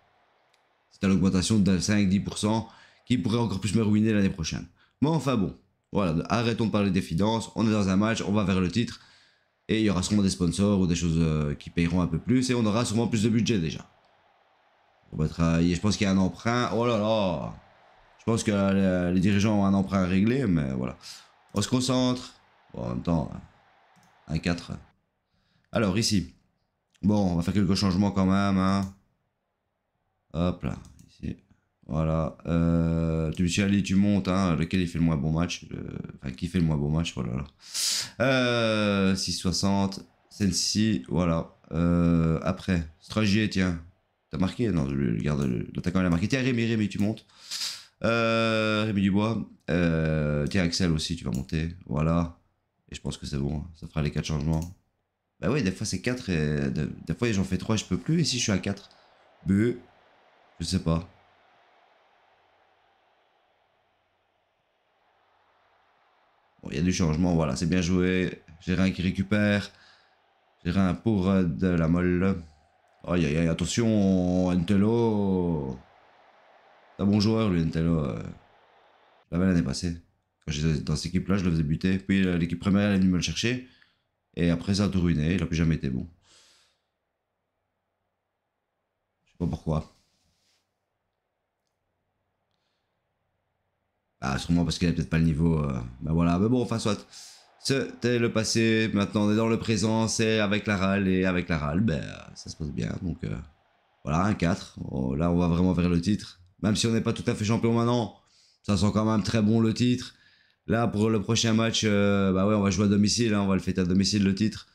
c'est à l'augmentation de 5-10% qui pourrait encore plus me ruiner l'année prochaine. Mais enfin bon, voilà, arrêtons de parler des finances, on est dans un match, on va vers le titre, et il y aura sûrement des sponsors ou des choses euh, qui paieront un peu plus, et on aura sûrement plus de budget déjà. On va travailler, je pense qu'il y a un emprunt, oh là là Je pense que euh, les dirigeants ont un emprunt réglé mais voilà. On se concentre, bon, en même temps, un 4. Alors ici, bon, on va faire quelques changements quand même, hein. Hop là, ici. Voilà. Euh, tu allé, tu montes, hein, lequel il fait le moins bon match. Enfin, qui fait le moins bon match, voilà. Euh, 6,60. Celle-ci, voilà. Euh, après, Stragier, tiens. T'as marqué Non, le, garde, l'attaquant, il a marqué. Tiens, Rémi, Rémi, tu montes. Euh, Rémi Dubois. Euh, tiens, Axel aussi, tu vas monter. Voilà. Et je pense que c'est bon. Ça fera les 4 changements. Bah oui, des fois c'est 4 et des, fois j'en fais 3 je peux plus. Et si je suis à 4 B. Je sais pas. Bon, il y a du changement, voilà, c'est bien joué. J'ai rien qui récupère. J'ai rien pour euh, de la molle. Aïe aïe aïe, attention, Entelo. C'est un bon joueur lui, Entelo. Je euh. l'avais l'année passée. Quand j'étais dans cette équipe-là, je le faisais buter. Puis euh, l'équipe première, elle est venue me le chercher. Et après, ça a tout ruiné, il n'a plus jamais été bon. Je sais pas pourquoi. Bah, sûrement parce qu'il a peut-être pas le niveau. Euh, bah voilà, mais bon, enfin, soit. C'était le passé, maintenant on est dans le présent, c'est avec la râle et avec la râle, ben, ça se passe bien. Donc euh, voilà, un 4. là, on va vraiment vers le titre. Même si on n'est pas tout à fait champion maintenant, ça sent quand même très bon le titre. Là, pour le prochain match, euh, bah ouais, on va jouer à domicile, hein, on va le fêter à domicile le titre.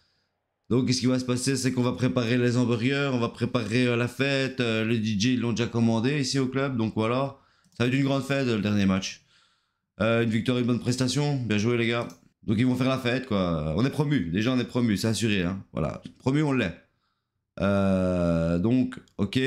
Donc, ce qui va se passer C'est qu'on va préparer les hamburgers, on va préparer la fête. Les le DJ, l'ont déjà commandé ici au club. Donc voilà, ça va être une grande fête le dernier match. Euh, une victoire, une bonne prestation. Bien joué, les gars. Donc, ils vont faire la fête, quoi. On est promu. Déjà, on est promu, c'est assuré. Hein. Voilà. Promu, on l'est. Euh, donc, ok.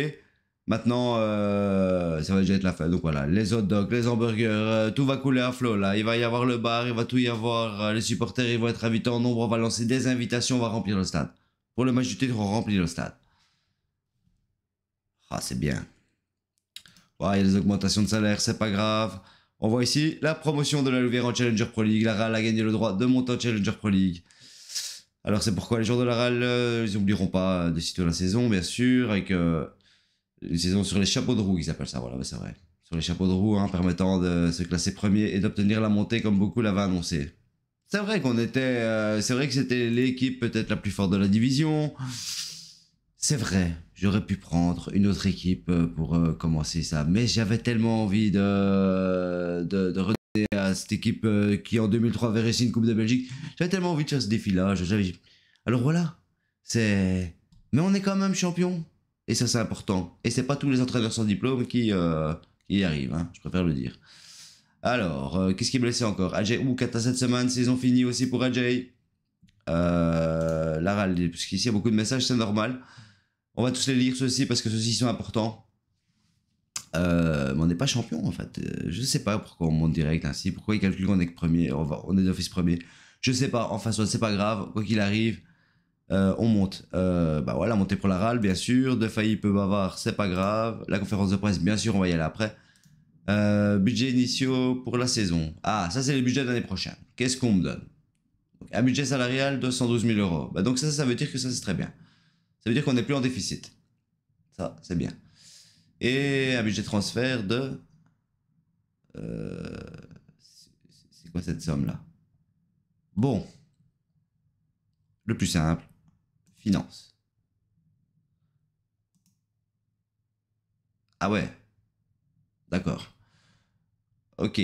Maintenant, euh, ça va déjà être la fête. Donc voilà, les hot dogs, les hamburgers, tout va couler à flot là. Il va y avoir le bar, il va tout y avoir. les supporters, ils vont être invités en nombre. On va lancer des invitations, on va remplir le stade. Pour le match du titre, on remplit le stade. Ah, c'est bien. il y a des augmentations de salaire, c'est pas grave. On voit ici la promotion de la Louvière en Challenger Pro League. La RAL a gagné le droit de monter en Challenger Pro League. Alors c'est pourquoi les joueurs de la RAL, euh, ils n'oublieront pas de citer la saison, bien sûr, avec euh, une saison sur les chapeaux de roue, ils appellent ça, voilà, bah, c'est vrai. Sur les chapeaux de roue, hein, permettant de se classer premier et d'obtenir la montée comme beaucoup l'avaient annoncé. C'est vrai qu'on était, euh, c'est vrai que c'était l'équipe peut-être la plus forte de la division. C'est vrai, j'aurais pu prendre une autre équipe euh, pour euh, commencer ça. Mais j'avais tellement envie de, de, de à cette équipe euh, qui en 2003 avait réussi une Coupe de Belgique. J'avais tellement envie de faire ce défilage. là Alors voilà, c'est. Mais on est quand même champion. Et ça, c'est important. Et c'est pas tous les entraîneurs sans diplôme qui, y arrivent, hein. je préfère le dire. Alors, qu'est-ce qui est blessé encore Ajay, ou 4 à 7 semaines, saison finie aussi pour AJ. Euh, Lara, parce qu'ici il y a beaucoup de messages, c'est normal. On va tous les lire ceux-ci parce que ceux-ci sont importants. Euh, mais on n'est pas champion en fait. Euh, je ne sais pas pourquoi on monte direct ainsi. Pourquoi ils calculent qu'on est premier on, va, on est d'office premier. Je ne sais pas. Enfin, soit c'est pas grave. Quoi qu'il arrive, euh, on monte. bah voilà, monter pour la RAL, bien sûr. De failli peu bavard, c'est pas grave. La conférence de presse, bien sûr, on va y aller après. budget initiaux pour la saison. Ah, ça c'est le budget de l'année prochaine. Qu'est-ce qu'on me donne Un budget salarial de 112 000 euros. Bah, donc ça, ça veut dire que ça c'est très bien. Ça veut dire qu'on n'est plus en déficit. Ça, c'est bien. Et un budget de transfert de... Euh, c'est quoi cette somme-là Bon. Le plus simple, finance. Ah ouais. D'accord. Ok.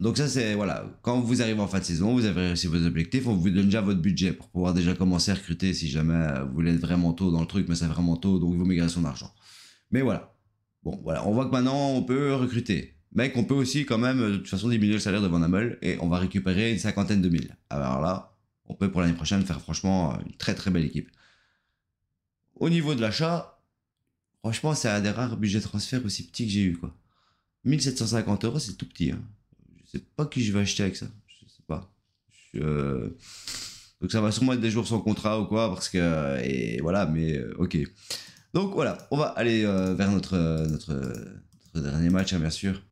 Donc ça c'est voilà, quand vous arrivez en fin de saison, vous avez réussi vos objectifs, on vous donne déjà votre budget pour pouvoir déjà commencer à recruter si jamais euh, vous voulez être vraiment tôt dans le truc, mais c'est vraiment tôt, donc vous migrer son argent. Mais voilà. Bon voilà, on voit que maintenant on peut recruter, mais qu'on peut aussi quand même euh, de toute façon diminuer le salaire de Van Hamel et on va récupérer une cinquantaine de mille. Alors là, on peut pour l'année prochaine faire franchement euh, une très très belle équipe. Au niveau de l'achat, franchement c'est un des rares budgets de transfert aussi petits que j'ai eu quoi. 1750 euros c'est tout petit. Hein sais pas qui je vais acheter avec ça. Je sais pas. Euh, donc ça va sûrement être des jours sans contrat ou quoi, parce que... Euh, et voilà, mais euh, ok. Donc voilà, on va aller vers notre, notre, dernier match, hein, bien sûr.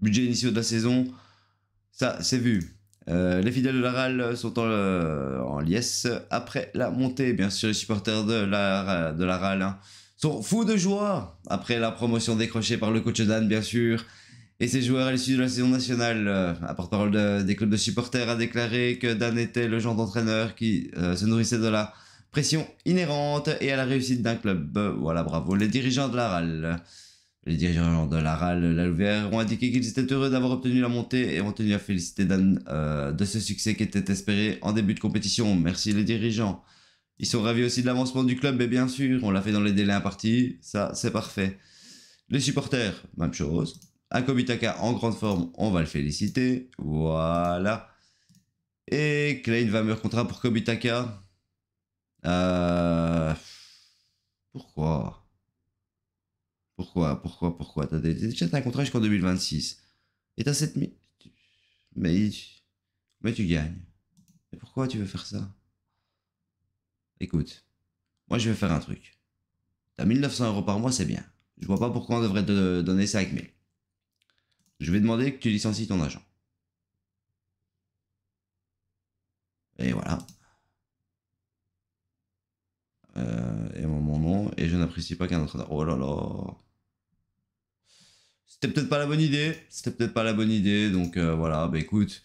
Budget initial de la saison, ça c'est vu. les fidèles de la RAL sont en, en, liesse après la montée. Bien sûr, les supporters de la, de la RAL hein, sont fous de joie après la promotion décrochée par le coach Dan, bien sûr et ces joueurs à l'issue de la saison nationale. Euh, à porte-parole des clubs de supporters a déclaré que Dan était le genre d'entraîneur qui euh, se nourrissait de la pression inhérente et à la réussite d'un club. Voilà, bravo les dirigeants de la RAL. Les dirigeants de la RAL, la Louvière, ont indiqué qu'ils étaient heureux d'avoir obtenu la montée et ont tenu à féliciter Dan euh, de ce succès qui était espéré en début de compétition. Merci les dirigeants. Ils sont ravis aussi de l'avancement du club, et bien sûr, on l'a fait dans les délais impartis, ça c'est parfait. Les supporters, même chose. Kobitaka en grande forme, on va le féliciter. Voilà. Et Klein va me contrat pour Kobitaka. Euh, pourquoi Pourquoi Pourquoi Pourquoi T'as déjà un contrat jusqu'en 2026. Et t'as 7000. Mais... Mais tu gagnes. Mais pourquoi tu veux faire ça Écoute, moi je vais faire un truc. T'as 1900 euros par mois, c'est bien. Je vois pas pourquoi on devrait te donner 5000. Je vais demander que tu licencies ton agent. Et voilà. Euh, et mon nom, et je n'apprécie pas qu'un autre Oh là là. C'était peut-être pas la bonne idée. C'était peut-être pas la bonne idée. Donc euh, voilà, bah écoute.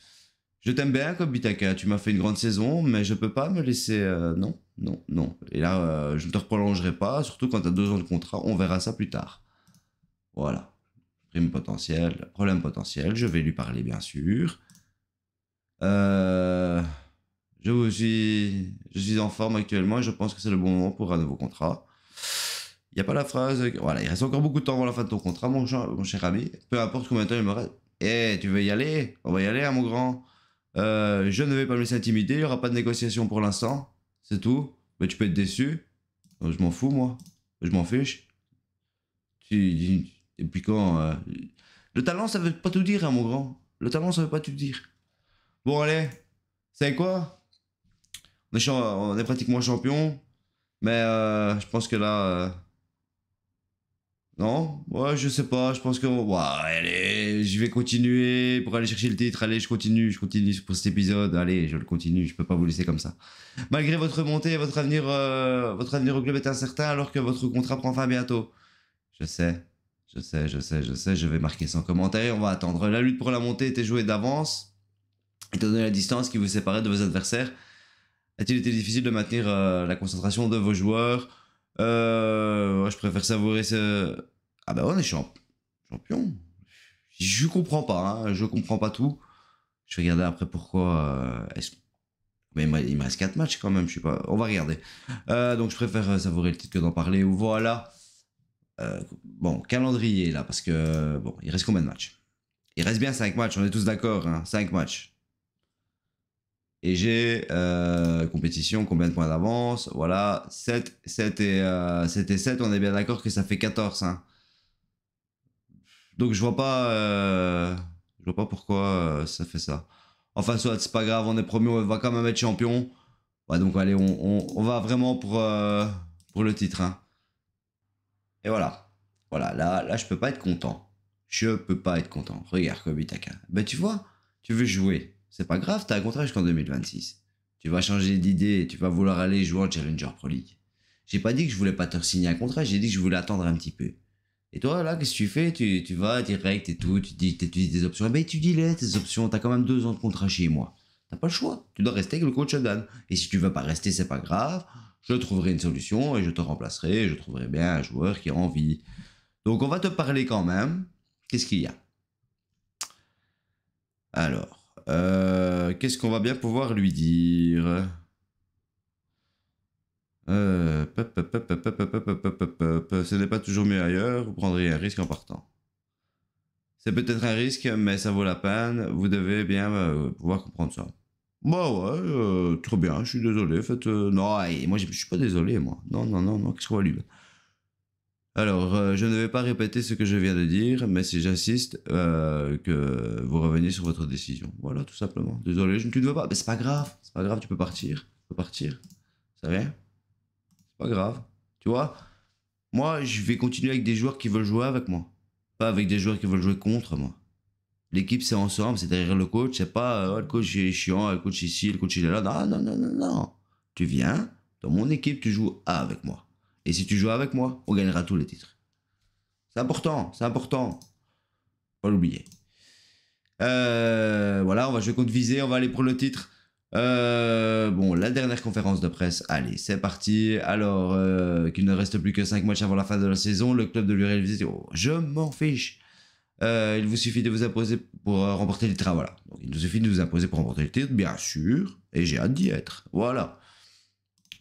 Je t'aime bien, Kobitaka. Tu m'as fait une grande saison, mais je peux pas me laisser. Euh, non, non, non. Et là, je ne te prolongerai pas, surtout quand tu as deux ans de contrat. On verra ça plus tard. Voilà prime potentielle, problème potentiel. Je vais lui parler, bien sûr. Euh, je, vous suis, je suis en forme actuellement et je pense que c'est le bon moment pour un nouveau contrat. Il n'y a pas la phrase. Voilà, il reste encore beaucoup de temps avant la fin de ton contrat, mon, cher, ami. Peu importe combien de temps il me reste. Eh, tu veux y aller On va y aller, hein, mon grand. Euh, je ne vais pas me laisser intimider. Il n'y aura pas de négociation pour l'instant. C'est tout. Mais tu peux être déçu. Euh, je m'en fous, moi. Je m'en fiche. Tu, et puis quand. Euh, le talent, ça veut pas tout dire, hein, mon grand. Le talent, ça veut pas tout dire. Bon, allez, c'est quoi on est, pratiquement champion. Mais euh, je pense que là. Euh, non Ouais, je sais pas. Je pense que. Ouais, allez, je vais continuer pour aller chercher le titre. Allez, je continue, je continue pour cet épisode. Allez, je le continue. Je peux pas vous laisser comme ça. Malgré votre montée, votre avenir, votre avenir au club est incertain alors que votre contrat prend fin bientôt. Je sais. Je sais, je sais, je sais, je vais marquer sans commentaire. On va attendre. La lutte pour la montée était jouée d'avance. Étant donné la distance qui vous séparait de vos adversaires, a-t-il été difficile de maintenir euh, la concentration de vos joueurs euh, Je préfère savourer ce. Ah ben on est champ... champion. Je comprends pas, hein. je comprends pas tout. Je vais regarder après pourquoi. Euh, mais il me reste 4 matchs quand même, je sais pas. On va regarder. donc je préfère savourer le titre que d'en parler. Voilà. Euh, bon, calendrier là, parce que bon, il reste combien de matchs Il reste bien 5 matchs, on est tous d'accord, 5 hein, matchs. Et j'ai euh, compétition, combien de points d'avance Voilà, 7, 7 et, 7 euh, et 7, on est bien d'accord que ça fait 14. Hein. Donc je vois pas, je vois pas pourquoi ça fait ça. Enfin, soit c'est pas grave, on est premier, on va quand même être champion. donc allez, on, va vraiment pour, pour le titre. Hein. Et voilà. Voilà, là, là, je peux pas être content. Je peux pas être content. Regarde, Kobitaka. Ben, tu vois, tu veux jouer. C'est pas grave, t'as un contrat jusqu'en 2026. Tu vas changer d'idée, tu vas vouloir aller jouer en Challenger Pro League. J'ai pas dit que je voulais pas te signer un contrat, j'ai dit que je voulais attendre un petit peu. Et toi, là, qu'est-ce que tu fais tu, tu vas direct et tout, tu dis, tu tes options. Ben, tu dis les tes options, t'as quand même deux ans de contrat chez moi. n'as pas le choix, tu dois rester avec le coach Adam. Et si tu veux pas rester, c'est pas grave, je trouverai une solution et je te remplacerai, je trouverai bien un joueur qui a envie. Donc on va te parler quand même. Qu'est-ce qu'il y a Alors, qu'est-ce qu'on va bien pouvoir lui dire Ce n'est pas toujours mieux ailleurs, vous prendrez un risque en partant. C'est peut-être un risque, mais ça vaut la peine, vous devez bien pouvoir comprendre ça. Bah ouais, euh, trop bien, je suis désolé. Faites, euh, non, et moi je suis pas désolé, moi. Non, non, non, non, qu'est-ce qu'on va lui Alors, euh, je ne vais pas répéter ce que je viens de dire, mais si j'assiste, que vous reveniez sur votre décision. Voilà, tout simplement. Désolé, je, tu ne veux pas. Mais ben, c'est pas grave, c'est pas grave, tu peux partir. Tu peux partir. Ça va C'est pas grave. Tu vois Moi, je vais continuer avec des joueurs qui veulent jouer avec moi. Pas avec des joueurs qui veulent jouer contre moi. L'équipe, c'est ensemble, c'est derrière le coach. C'est pas, euh, le coach est chiant, le coach ici, le coach il est là. Non, non, non, non, non. Tu viens, dans mon équipe, tu joues avec moi. Et si tu joues avec moi, on gagnera tous les titres. C'est important, c'est important. Pas l'oublier. Euh, voilà, on va jouer contre Visé, on va aller pour le titre. Euh, bon, la dernière conférence de presse, allez, c'est parti. Alors qu'il ne reste plus que 5 matchs avant la fin de la saison, le club de l'URL Visé, oh, je m'en fiche. Euh, il vous suffit de vous imposer pour euh, remporter les titre. Voilà. Donc, il nous suffit de vous imposer pour remporter le titre, bien sûr. Et j'ai hâte d'y être. Voilà.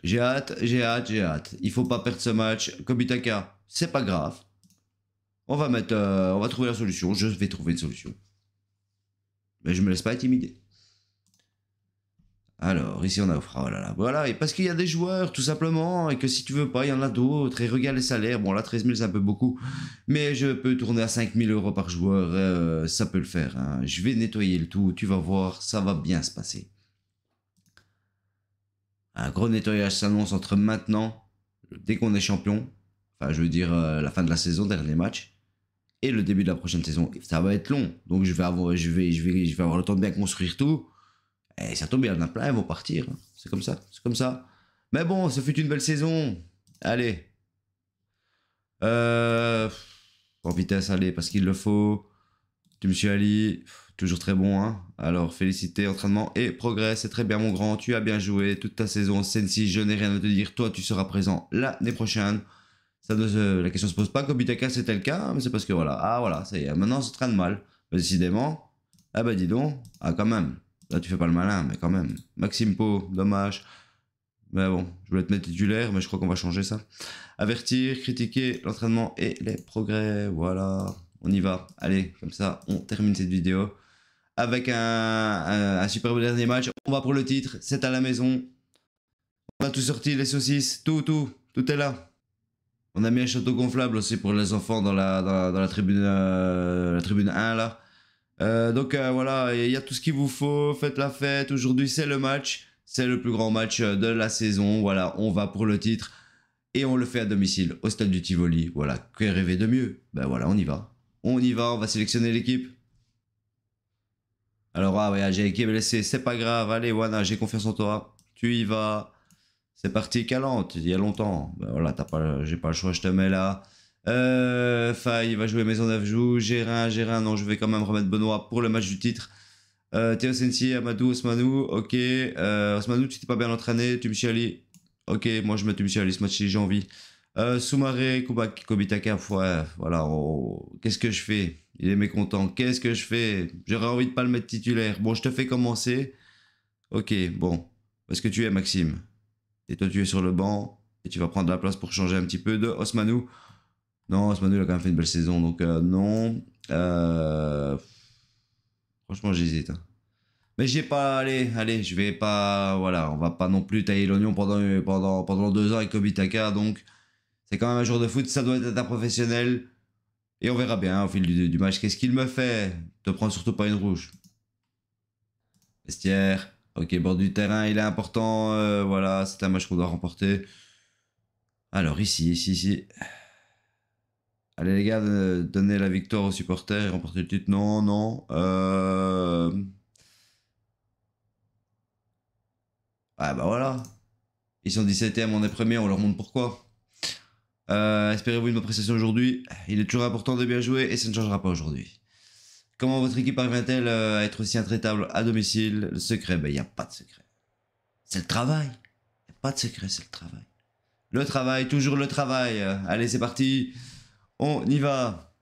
J'ai hâte, j'ai hâte, j'ai hâte. Il faut pas perdre ce match. Kobitaka, c'est pas grave. On va mettre, euh, on va trouver la solution. Je vais trouver une solution. Mais je me laisse pas intimider. Alors, ici on a oh là là, voilà, et parce qu'il y a des joueurs, tout simplement, et que si tu veux pas, il y en a d'autres, et regarde les salaires, bon là 13 000 c'est un peu beaucoup, mais je peux tourner à 5 000 euros par joueur, euh, ça peut le faire, hein. je vais nettoyer le tout, tu vas voir, ça va bien se passer. Un gros nettoyage s'annonce entre maintenant, dès qu'on est champion, enfin je veux dire euh, la fin de la saison, dernier match, et le début de la prochaine saison, ça va être long, donc je vais avoir, je vais, je vais, je vais avoir le temps de bien construire tout, et eh, ça tombe, il y en a plein, ils vont partir. C'est comme ça, c'est comme ça. Mais bon, ça fut une belle saison. Allez. Euh, en vitesse, allez, parce qu'il le faut. Tu me suis allé. toujours très bon. Hein Alors, félicité, entraînement et progrès. C'est très bien, mon grand. Tu as bien joué toute ta saison. Sensi, je n'ai rien à te dire. Toi, tu seras présent l'année prochaine. Ça ne La question se pose pas. cas, c'était le cas. Mais c'est parce que voilà. Ah, voilà, ça y est. Maintenant, ça traîne mal. décidément. Ah, bah, dis donc. Ah, quand même. Là, tu fais pas le malin, mais quand même. Maxime Pau, dommage. Mais bon, je voulais te mettre titulaire, mais je crois qu'on va changer ça. Avertir, critiquer l'entraînement et les progrès. Voilà, on y va. Allez, comme ça, on termine cette vidéo avec un, superbe dernier match. On va pour le titre, c'est à la maison. On a tout sorti, les saucisses, tout, tout, tout est là. On a mis un château gonflable aussi pour les enfants dans la, tribune, la tribune 1 euh, là. Euh, donc euh, voilà, il y a tout ce qu'il vous faut, faites la fête, aujourd'hui c'est le match, c'est le plus grand match euh, de la saison, voilà, on va pour le titre et on le fait à domicile au stade du Tivoli, voilà, que rêver de mieux Ben voilà, on y va, on y va, on va sélectionner l'équipe. Alors ah ouais, ah, j'ai est blessé, c'est pas grave, allez Wana, j'ai confiance en toi, tu y vas, c'est parti, calante, il y a longtemps, ben voilà, j'ai pas le choix, je te mets là. Euh, Faye va jouer Maison joue. Gérin, Gérin, non, je vais quand même remettre Benoît pour le match du titre. Euh, Théo Sensi, Amadou, Osmanou, ok. Euh, Osmanou, tu t'es pas bien entraîné. tu me allé, ok. Moi, je me mets allé ce match, j'ai envie. Euh, Soumaré, Kubak, Kobitaka, voilà. Oh, oh. Qu'est-ce que je fais Il est mécontent. Qu'est-ce que je fais J'aurais envie de pas le mettre titulaire. Bon, je te fais commencer. Ok, bon. Parce que tu es Maxime. Et toi, tu es sur le banc. Et tu vas prendre la place pour changer un petit peu de Osmanou. Non, il a quand même fait une belle saison, donc euh, non. Euh, franchement, j'hésite. Hein. Mais j'ai pas, allez, allez, je vais pas, voilà, on va pas non plus tailler l'oignon pendant, pendant, pendant deux ans avec Kobitaka, donc c'est quand même un jour de foot, ça doit être un professionnel. Et on verra bien hein, au fil du, match. Qu'est-ce qu'il me fait Te prends surtout pas une rouge. Vestiaire. Ok, bord du terrain, il est important. Euh, voilà, c'est un match qu'on doit remporter. Alors ici, ici, ici. Allez les gars, euh, donnez la victoire aux supporters et remportez le titre. Non, non. Euh, ah bah voilà. Ils sont 17ème, on est premier, on leur montre pourquoi. Euh, Espérez-vous une bonne prestation aujourd'hui Il est toujours important de bien jouer et ça ne changera pas aujourd'hui. Comment votre équipe parvient-elle euh, à être aussi intraitable à domicile Le secret, ben il n'y a pas de secret. C'est le travail. Il n'y a pas de secret, c'est le travail. Le travail, toujours le travail. Allez, c'est parti. On y va.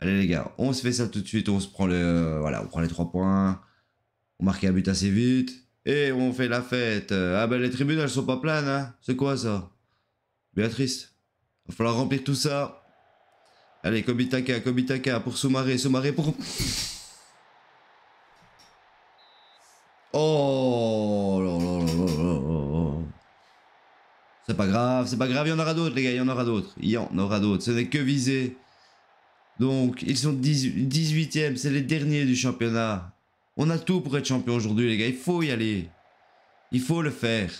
Allez les gars, on se fait ça tout de suite. On se prend le, voilà, on prend les trois points. On marque un but assez vite. Et on fait la fête. Ah ben les tribunes elles sont pas pleines. Hein. C'est quoi ça Béatrice. Va falloir remplir tout ça. Allez, Kobitaka, Kobitaka pour Soumaré, Soumaré pour... Oh C'est pas grave, c'est pas grave, il y en aura d'autres, les gars, il y en aura d'autres. Il y en aura d'autres, ce n'est que visé. Donc, ils sont 18e, c'est les derniers du championnat. On a tout pour être champion aujourd'hui, les gars, il faut y aller. Il faut le faire.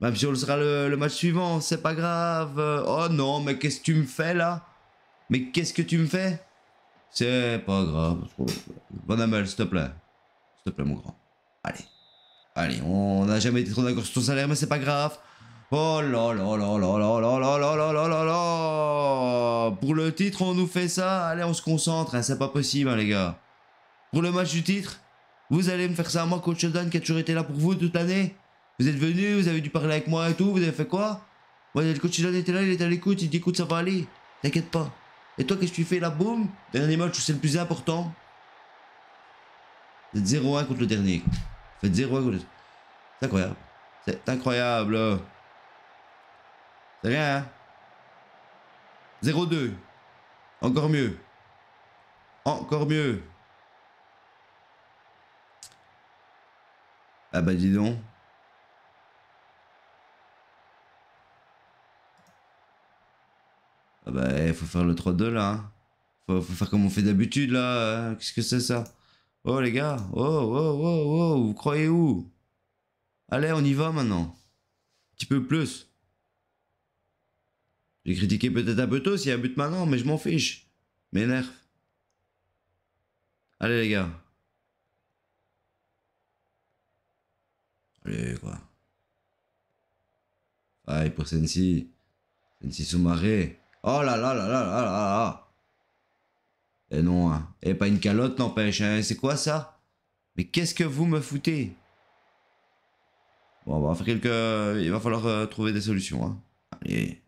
Même si on le sera le, match suivant, c'est pas grave. Oh non, mais qu'est-ce que tu me fais là Mais qu'est-ce que tu me fais C'est pas grave. Bon s'il te plaît. S'il te plaît, mon grand. Allez. Allez, on n'a jamais été trop d'accord sur ton salaire, mais c'est pas grave. Oh là là là là là là là là là là là là Pour le titre, on nous fait ça. Allez, on se concentre. c'est pas possible, les gars. Pour le match du titre, vous allez me faire ça moi, coach Sheldon, qui a toujours été là pour vous toute l'année. Vous êtes venu, vous avez dû parler avec moi et tout. Vous avez fait quoi Moi, le coach Sheldon était là, il était à l'écoute. Il dit écoute, ça va aller. T'inquiète pas. Et toi, qu'est-ce que tu fais là Boum Dernier match c'est le plus important. 0-1 contre le dernier à C'est incroyable. C'est incroyable. C'est rien, 0-2. Hein? Encore mieux. Encore mieux. Ah bah dis donc. Ah bah eh, faut faire le 3-2 là. Hein. faut, faire comme on fait d'habitude là. Hein. Qu'est-ce que c'est ça Oh les gars, oh, oh, oh, oh, vous croyez où Allez, on y va maintenant. Un petit peu plus. J'ai critiqué peut-être un peu tôt s'il y a un but maintenant, mais je m'en fiche. M'énerve. Allez les gars. Allez quoi. Aïe pour Sensi. Sensi sous-marée. Oh là là là là là là là. Et eh non, et hein. eh, pas une calotte n'empêche, hein. c'est quoi ça Mais qu'est-ce que vous me foutez Bon, bah, on va faire quelques... Il va falloir euh, trouver des solutions, hein. Allez.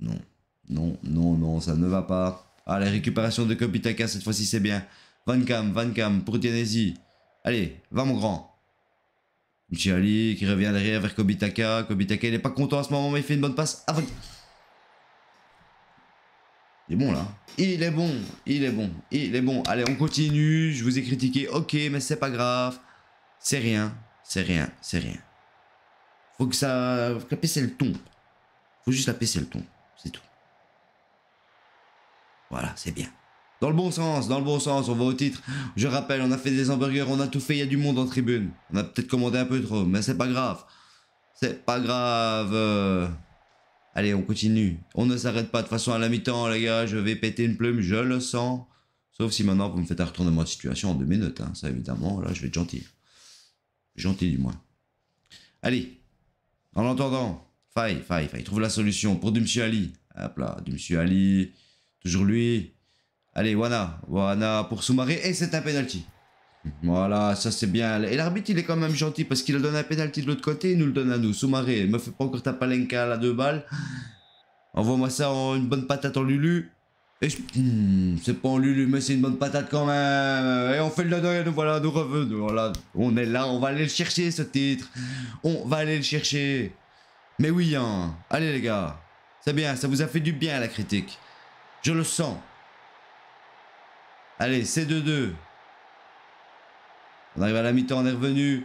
Non, non, non, non, ça ne va pas. Allez, ah, récupération de Kobitaka. cette fois-ci c'est bien. Van Cam, Van Cam, pour Tienesi. Allez, va mon grand. Michali qui revient derrière vers Kobitaka. Kobitaka, il n'est pas content à ce moment, mais il fait une bonne passe. Ah, il est bon là. Il est bon, il est bon, il est bon. Allez, on continue. Je vous ai critiqué. Ok, mais c'est pas grave. C'est rien, c'est rien, c'est rien. Faut que ça. Faut que le ton, Faut juste la le ton, C'est tout. Voilà, c'est bien. Dans le bon sens, dans le bon sens, on va au titre. Je rappelle, on a fait des hamburgers, on a tout fait, il y a du monde en tribune. On a peut-être commandé un peu trop, mais c'est pas grave. C'est pas grave. Euh. Allez, on continue. On ne s'arrête pas. De façon, à la mi-temps, les gars, je vais péter une plume, je le sens. Sauf si maintenant, vous me faites un retournement de situation en deux minutes. Hein. Ça, évidemment, là, je vais être gentil. Gentil, du moins. Allez. En l'entendant, faille, faille, faille. Trouve la solution pour Monsieur Ali. Hop là, Monsieur Ali. Toujours lui. Allez, Wana. Wana pour sous Et c'est un penalty. Mhm. Voilà, ça c'est bien. Et l'arbitre, il est quand même gentil parce qu'il a donné un pénalty de l'autre côté, il nous le donne à nous. Soumaré, me fait pas encore ta palenka à la deux balles. Envoie-moi ça en une bonne patate en Lulu. Et hmm, c'est pas en Lulu, mais c'est une bonne patate quand même. Et on fait le et nous voilà, nous revenons. on est là, on va aller le chercher ce titre. On va aller le chercher. Mais oui, hein. Allez les gars. C'est bien, ça vous a fait du bien la critique. Je le sens. Allez, c'est 2-2. On arrive à la mi-temps, on est revenu.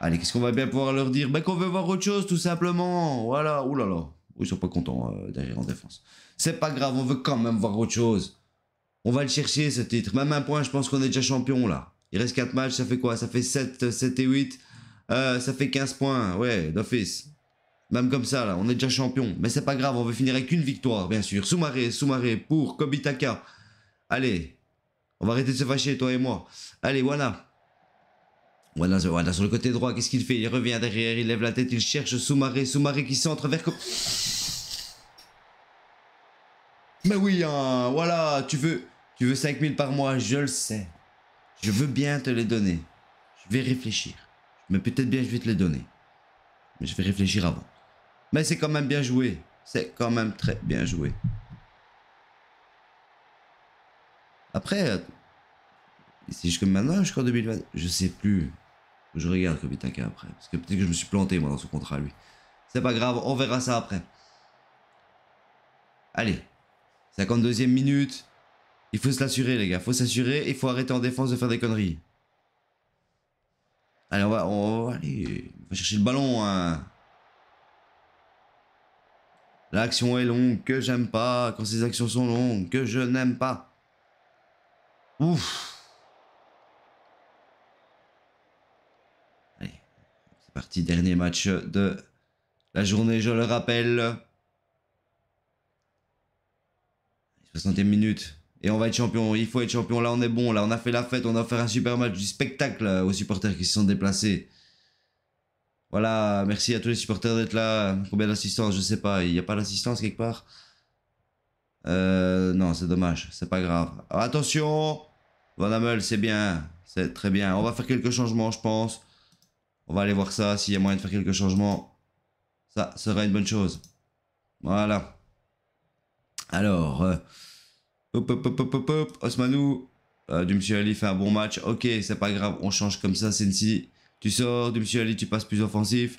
Allez, qu'est-ce qu'on va bien pouvoir leur dire ben, Qu'on veut voir autre chose, tout simplement. Voilà, oulala. Là là. Oh, ils sont pas contents euh, derrière en défense. C'est pas grave, on veut quand même voir autre chose. On va le chercher, ce titre. Même un point, je pense qu'on est déjà champion, là. Il reste 4 matchs, ça fait quoi Ça fait 7, 7 euh, et 8. Euh, ça fait 15 points, ouais, d'office. Même comme ça, là, on est déjà champion. Mais c'est pas grave, on veut finir avec une victoire, bien sûr. Soumaré, Soumaré pour Kobitaka. Allez, on va arrêter de se fâcher, toi et moi. Allez, voilà. Voilà, voilà, sur le côté droit, qu'est-ce qu'il fait Il revient derrière, il lève la tête, il cherche sous-marin. sous marée qui centre vers... Mais oui, hein, voilà, tu veux, tu veux 5000 par mois, je le sais. Je veux bien te les donner. Je vais réfléchir. Mais peut-être bien je vais te les donner. Mais je vais réfléchir avant. Mais c'est quand même bien joué. C'est quand même très bien joué. Après, c'est euh, jusque maintenant, jusqu'en 2020, je sais plus. Je regarde Kobitaka après, parce que peut-être que je me suis planté moi dans son contrat lui. C'est pas grave, on verra ça après. Allez, 52e minute. Il faut se l'assurer les gars, faut s'assurer, il faut arrêter en défense de faire des conneries. Allez, on va, chercher le ballon. Hein. L'action est longue, que j'aime pas, quand ces actions sont longues, que je n'aime pas. Ouf. Allez, c'est parti, dernier match de la journée, je le rappelle. 60 minute, Et on va être champion, il faut être champion, là on est bon, là on a fait la fête, on a fait un super match du spectacle aux supporters qui se sont déplacés. Voilà, merci à tous les supporters d'être là. Combien d'assistance, je sais pas, il n'y a pas d'assistance quelque part euh, non, c'est dommage, c'est pas grave. attention Van Hamel, c'est bien, c'est très bien. On va faire quelques changements, je pense. On va aller voir ça, s'il y a moyen de faire quelques changements. Ça serait une bonne chose. Voilà. Alors, euh, hop, hop, hop, hop, hop, Osmanou, euh, du Monsieur Ali fait un bon match. Ok, c'est pas grave, on change comme ça, Sensi. Tu sors, du Monsieur tu passes plus offensif.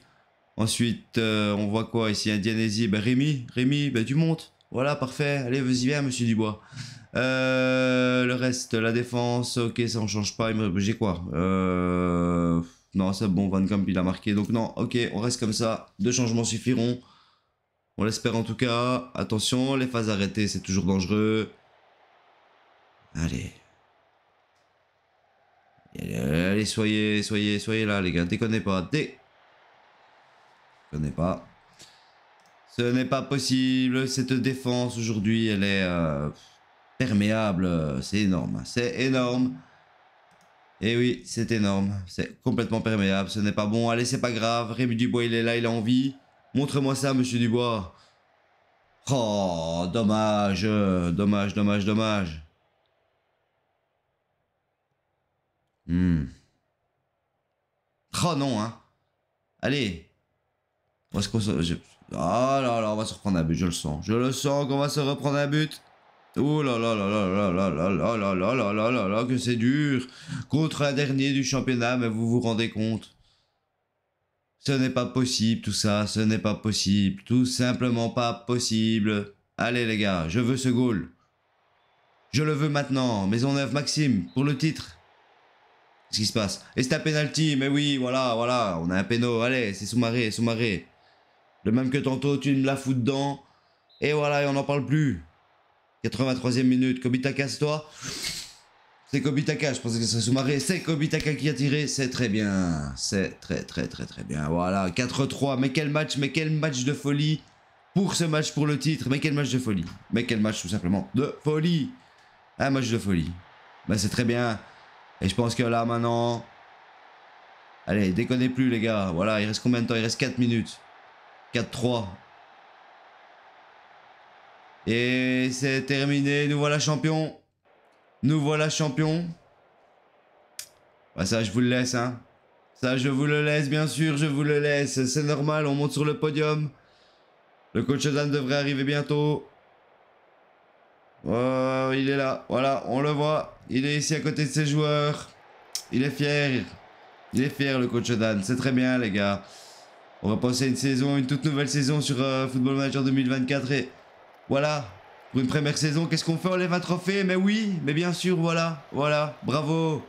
Ensuite, euh, on voit quoi ici Un ben Rémi, Rémi, ben tu montes. Voilà, parfait. Allez, vas-y, viens, monsieur Dubois. Euh, le reste, la défense, ok, ça on change pas. J'ai quoi euh, Non, c'est bon, Van Camp il a marqué. Donc non, ok, on reste comme ça. Deux changements suffiront. On l'espère en tout cas. Attention, les phases arrêtées, c'est toujours dangereux. Allez. allez. soyez, soyez, soyez là, les gars. Déconnez pas. Ne Déconnez pas. Ce n'est pas possible, cette défense aujourd'hui, elle est euh, perméable, euh, c'est énorme, c'est énorme. Et eh oui, c'est énorme, c'est complètement perméable, ce n'est pas bon. Allez, c'est pas grave, Rémi Dubois, il est là, il a envie. Montre-moi ça, monsieur Dubois. Oh, dommage, dommage, dommage, dommage. Hmm. Oh non, hein. Allez. qu'on Oh là là, on va se reprendre un but, je le sens. Je le sens qu'on va se reprendre un but. Oh là là là là là là là là là là là là là que c'est dur contre la dernier du championnat, mais vous vous rendez compte Ce n'est pas possible tout ça, ce n'est pas possible, tout simplement pas possible. Allez les gars, je veux ce goal. Je le veux maintenant. Maison 9 Maxime pour le titre. Qu'est-ce qui se passe Et c'est un penalty, mais oui, voilà, voilà, on a un péno. Allez, c'est sous marée, sous marré le même que tantôt, tu me la fous dedans. Et voilà, et on n'en parle plus. 83e minute, Kobitaka, c'est toi C'est Kobitaka, je pensais que ça sous marré C'est Kobitaka qui a tiré, c'est très bien. C'est très très très très bien. Voilà, 4-3, mais quel match, mais quel match de folie pour ce match, pour le titre. Mais quel match de folie. Mais quel match tout simplement de folie. Un match de folie. Ben, c'est très bien. Et je pense que là maintenant... Allez, déconnez plus les gars. Voilà, il reste combien de temps Il reste 4 minutes. 4-3. Et c'est terminé. Nous voilà champions. Nous voilà champions. Bah, ça, je vous le laisse. Hein. Ça, je vous le laisse, bien sûr. Je vous le laisse. C'est normal. On monte sur le podium. Le coach Dan devrait arriver bientôt. Oh, il est là. Voilà, on le voit. Il est ici à côté de ses joueurs. Il est fier. Il est fier, le coach Dan. C'est très bien, les gars. On va passer une saison, une toute nouvelle saison sur euh, Football Manager 2024 et voilà. Pour une première saison, qu'est-ce qu'on fait On lève un trophée Mais oui, mais bien sûr, voilà, voilà. Bravo,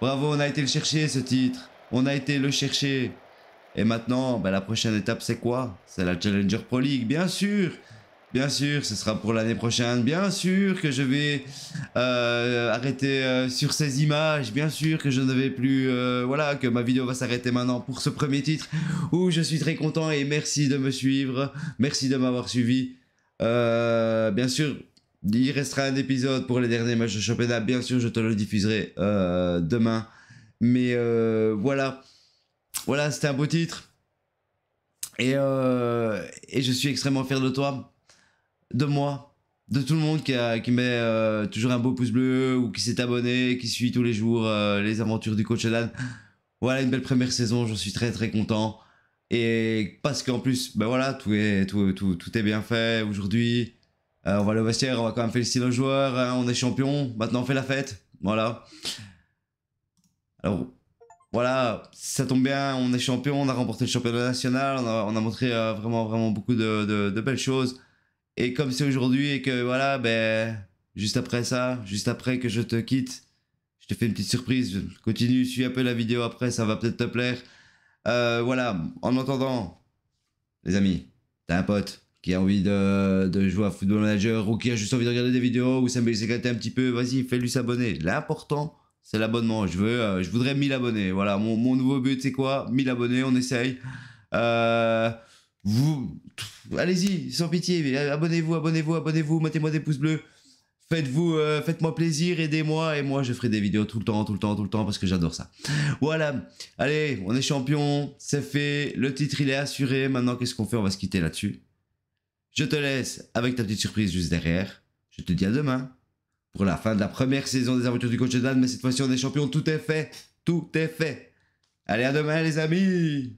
bravo, on a été le chercher ce titre. On a été le chercher. Et maintenant, ben, la prochaine étape, c'est quoi C'est la Challenger Pro League, bien sûr. Bien sûr, ce sera pour l'année prochaine. Bien sûr que je vais euh, arrêter euh, sur ces images. Bien sûr que je ne vais plus... Euh, voilà, que ma vidéo va s'arrêter maintenant pour ce premier titre où je suis très content et merci de me suivre. Merci de m'avoir suivi. bien sûr, il restera un épisode pour les derniers matchs de championnat. Bien sûr, je te le diffuserai demain. Mais voilà. Voilà, c'était un beau titre. Et, et je suis extrêmement fier de toi de moi, de tout le monde qui, qui met euh, toujours un beau pouce bleu ou qui s'est abonné, qui suit tous les jours euh, les aventures du coach Alan. Voilà une belle première saison, j'en suis très très content. Et parce qu'en plus, ben voilà, tout est, tout, tout, tout est bien fait aujourd'hui. Euh, on va le vestiaire, on va quand même féliciter nos joueurs, hein, on est champion, maintenant on fait la fête. Voilà. Alors, voilà, ça tombe bien, on est champion, on a remporté le championnat national, on a, on a montré vraiment, vraiment beaucoup de, de, belles choses et comme c'est aujourd'hui et que voilà, ben, juste après ça, juste après que je te quitte, je te fais une petite surprise. Je continue, suis un peu la vidéo après, ça va peut-être te plaire. Euh, voilà, en attendant, les amis, t'as un pote qui a envie de, jouer à Football Manager ou qui a juste envie de regarder des vidéos ou s'aime s'éclater un petit peu, vas-y, fais-lui s'abonner. L'important, c'est l'abonnement. Je, euh, je voudrais 1000 abonnés. Voilà, mon, mon nouveau but, c'est quoi 1000 abonnés, on essaye. Euh, vous allez-y sans pitié euh, abonnez-vous abonnez-vous abonnez-vous mettez-moi des pouces bleus faites-vous euh, faites-moi plaisir aidez-moi et moi je ferai des vidéos tout le temps tout le temps tout le temps parce que j'adore ça voilà allez on est champion c'est fait le titre il est assuré maintenant qu'est-ce qu'on fait on va se quitter là-dessus je te laisse avec ta petite surprise juste derrière je te dis à demain pour la fin de la première saison des aventures du coach Dan mais cette fois-ci on est champion tout est fait tout est fait allez à demain les amis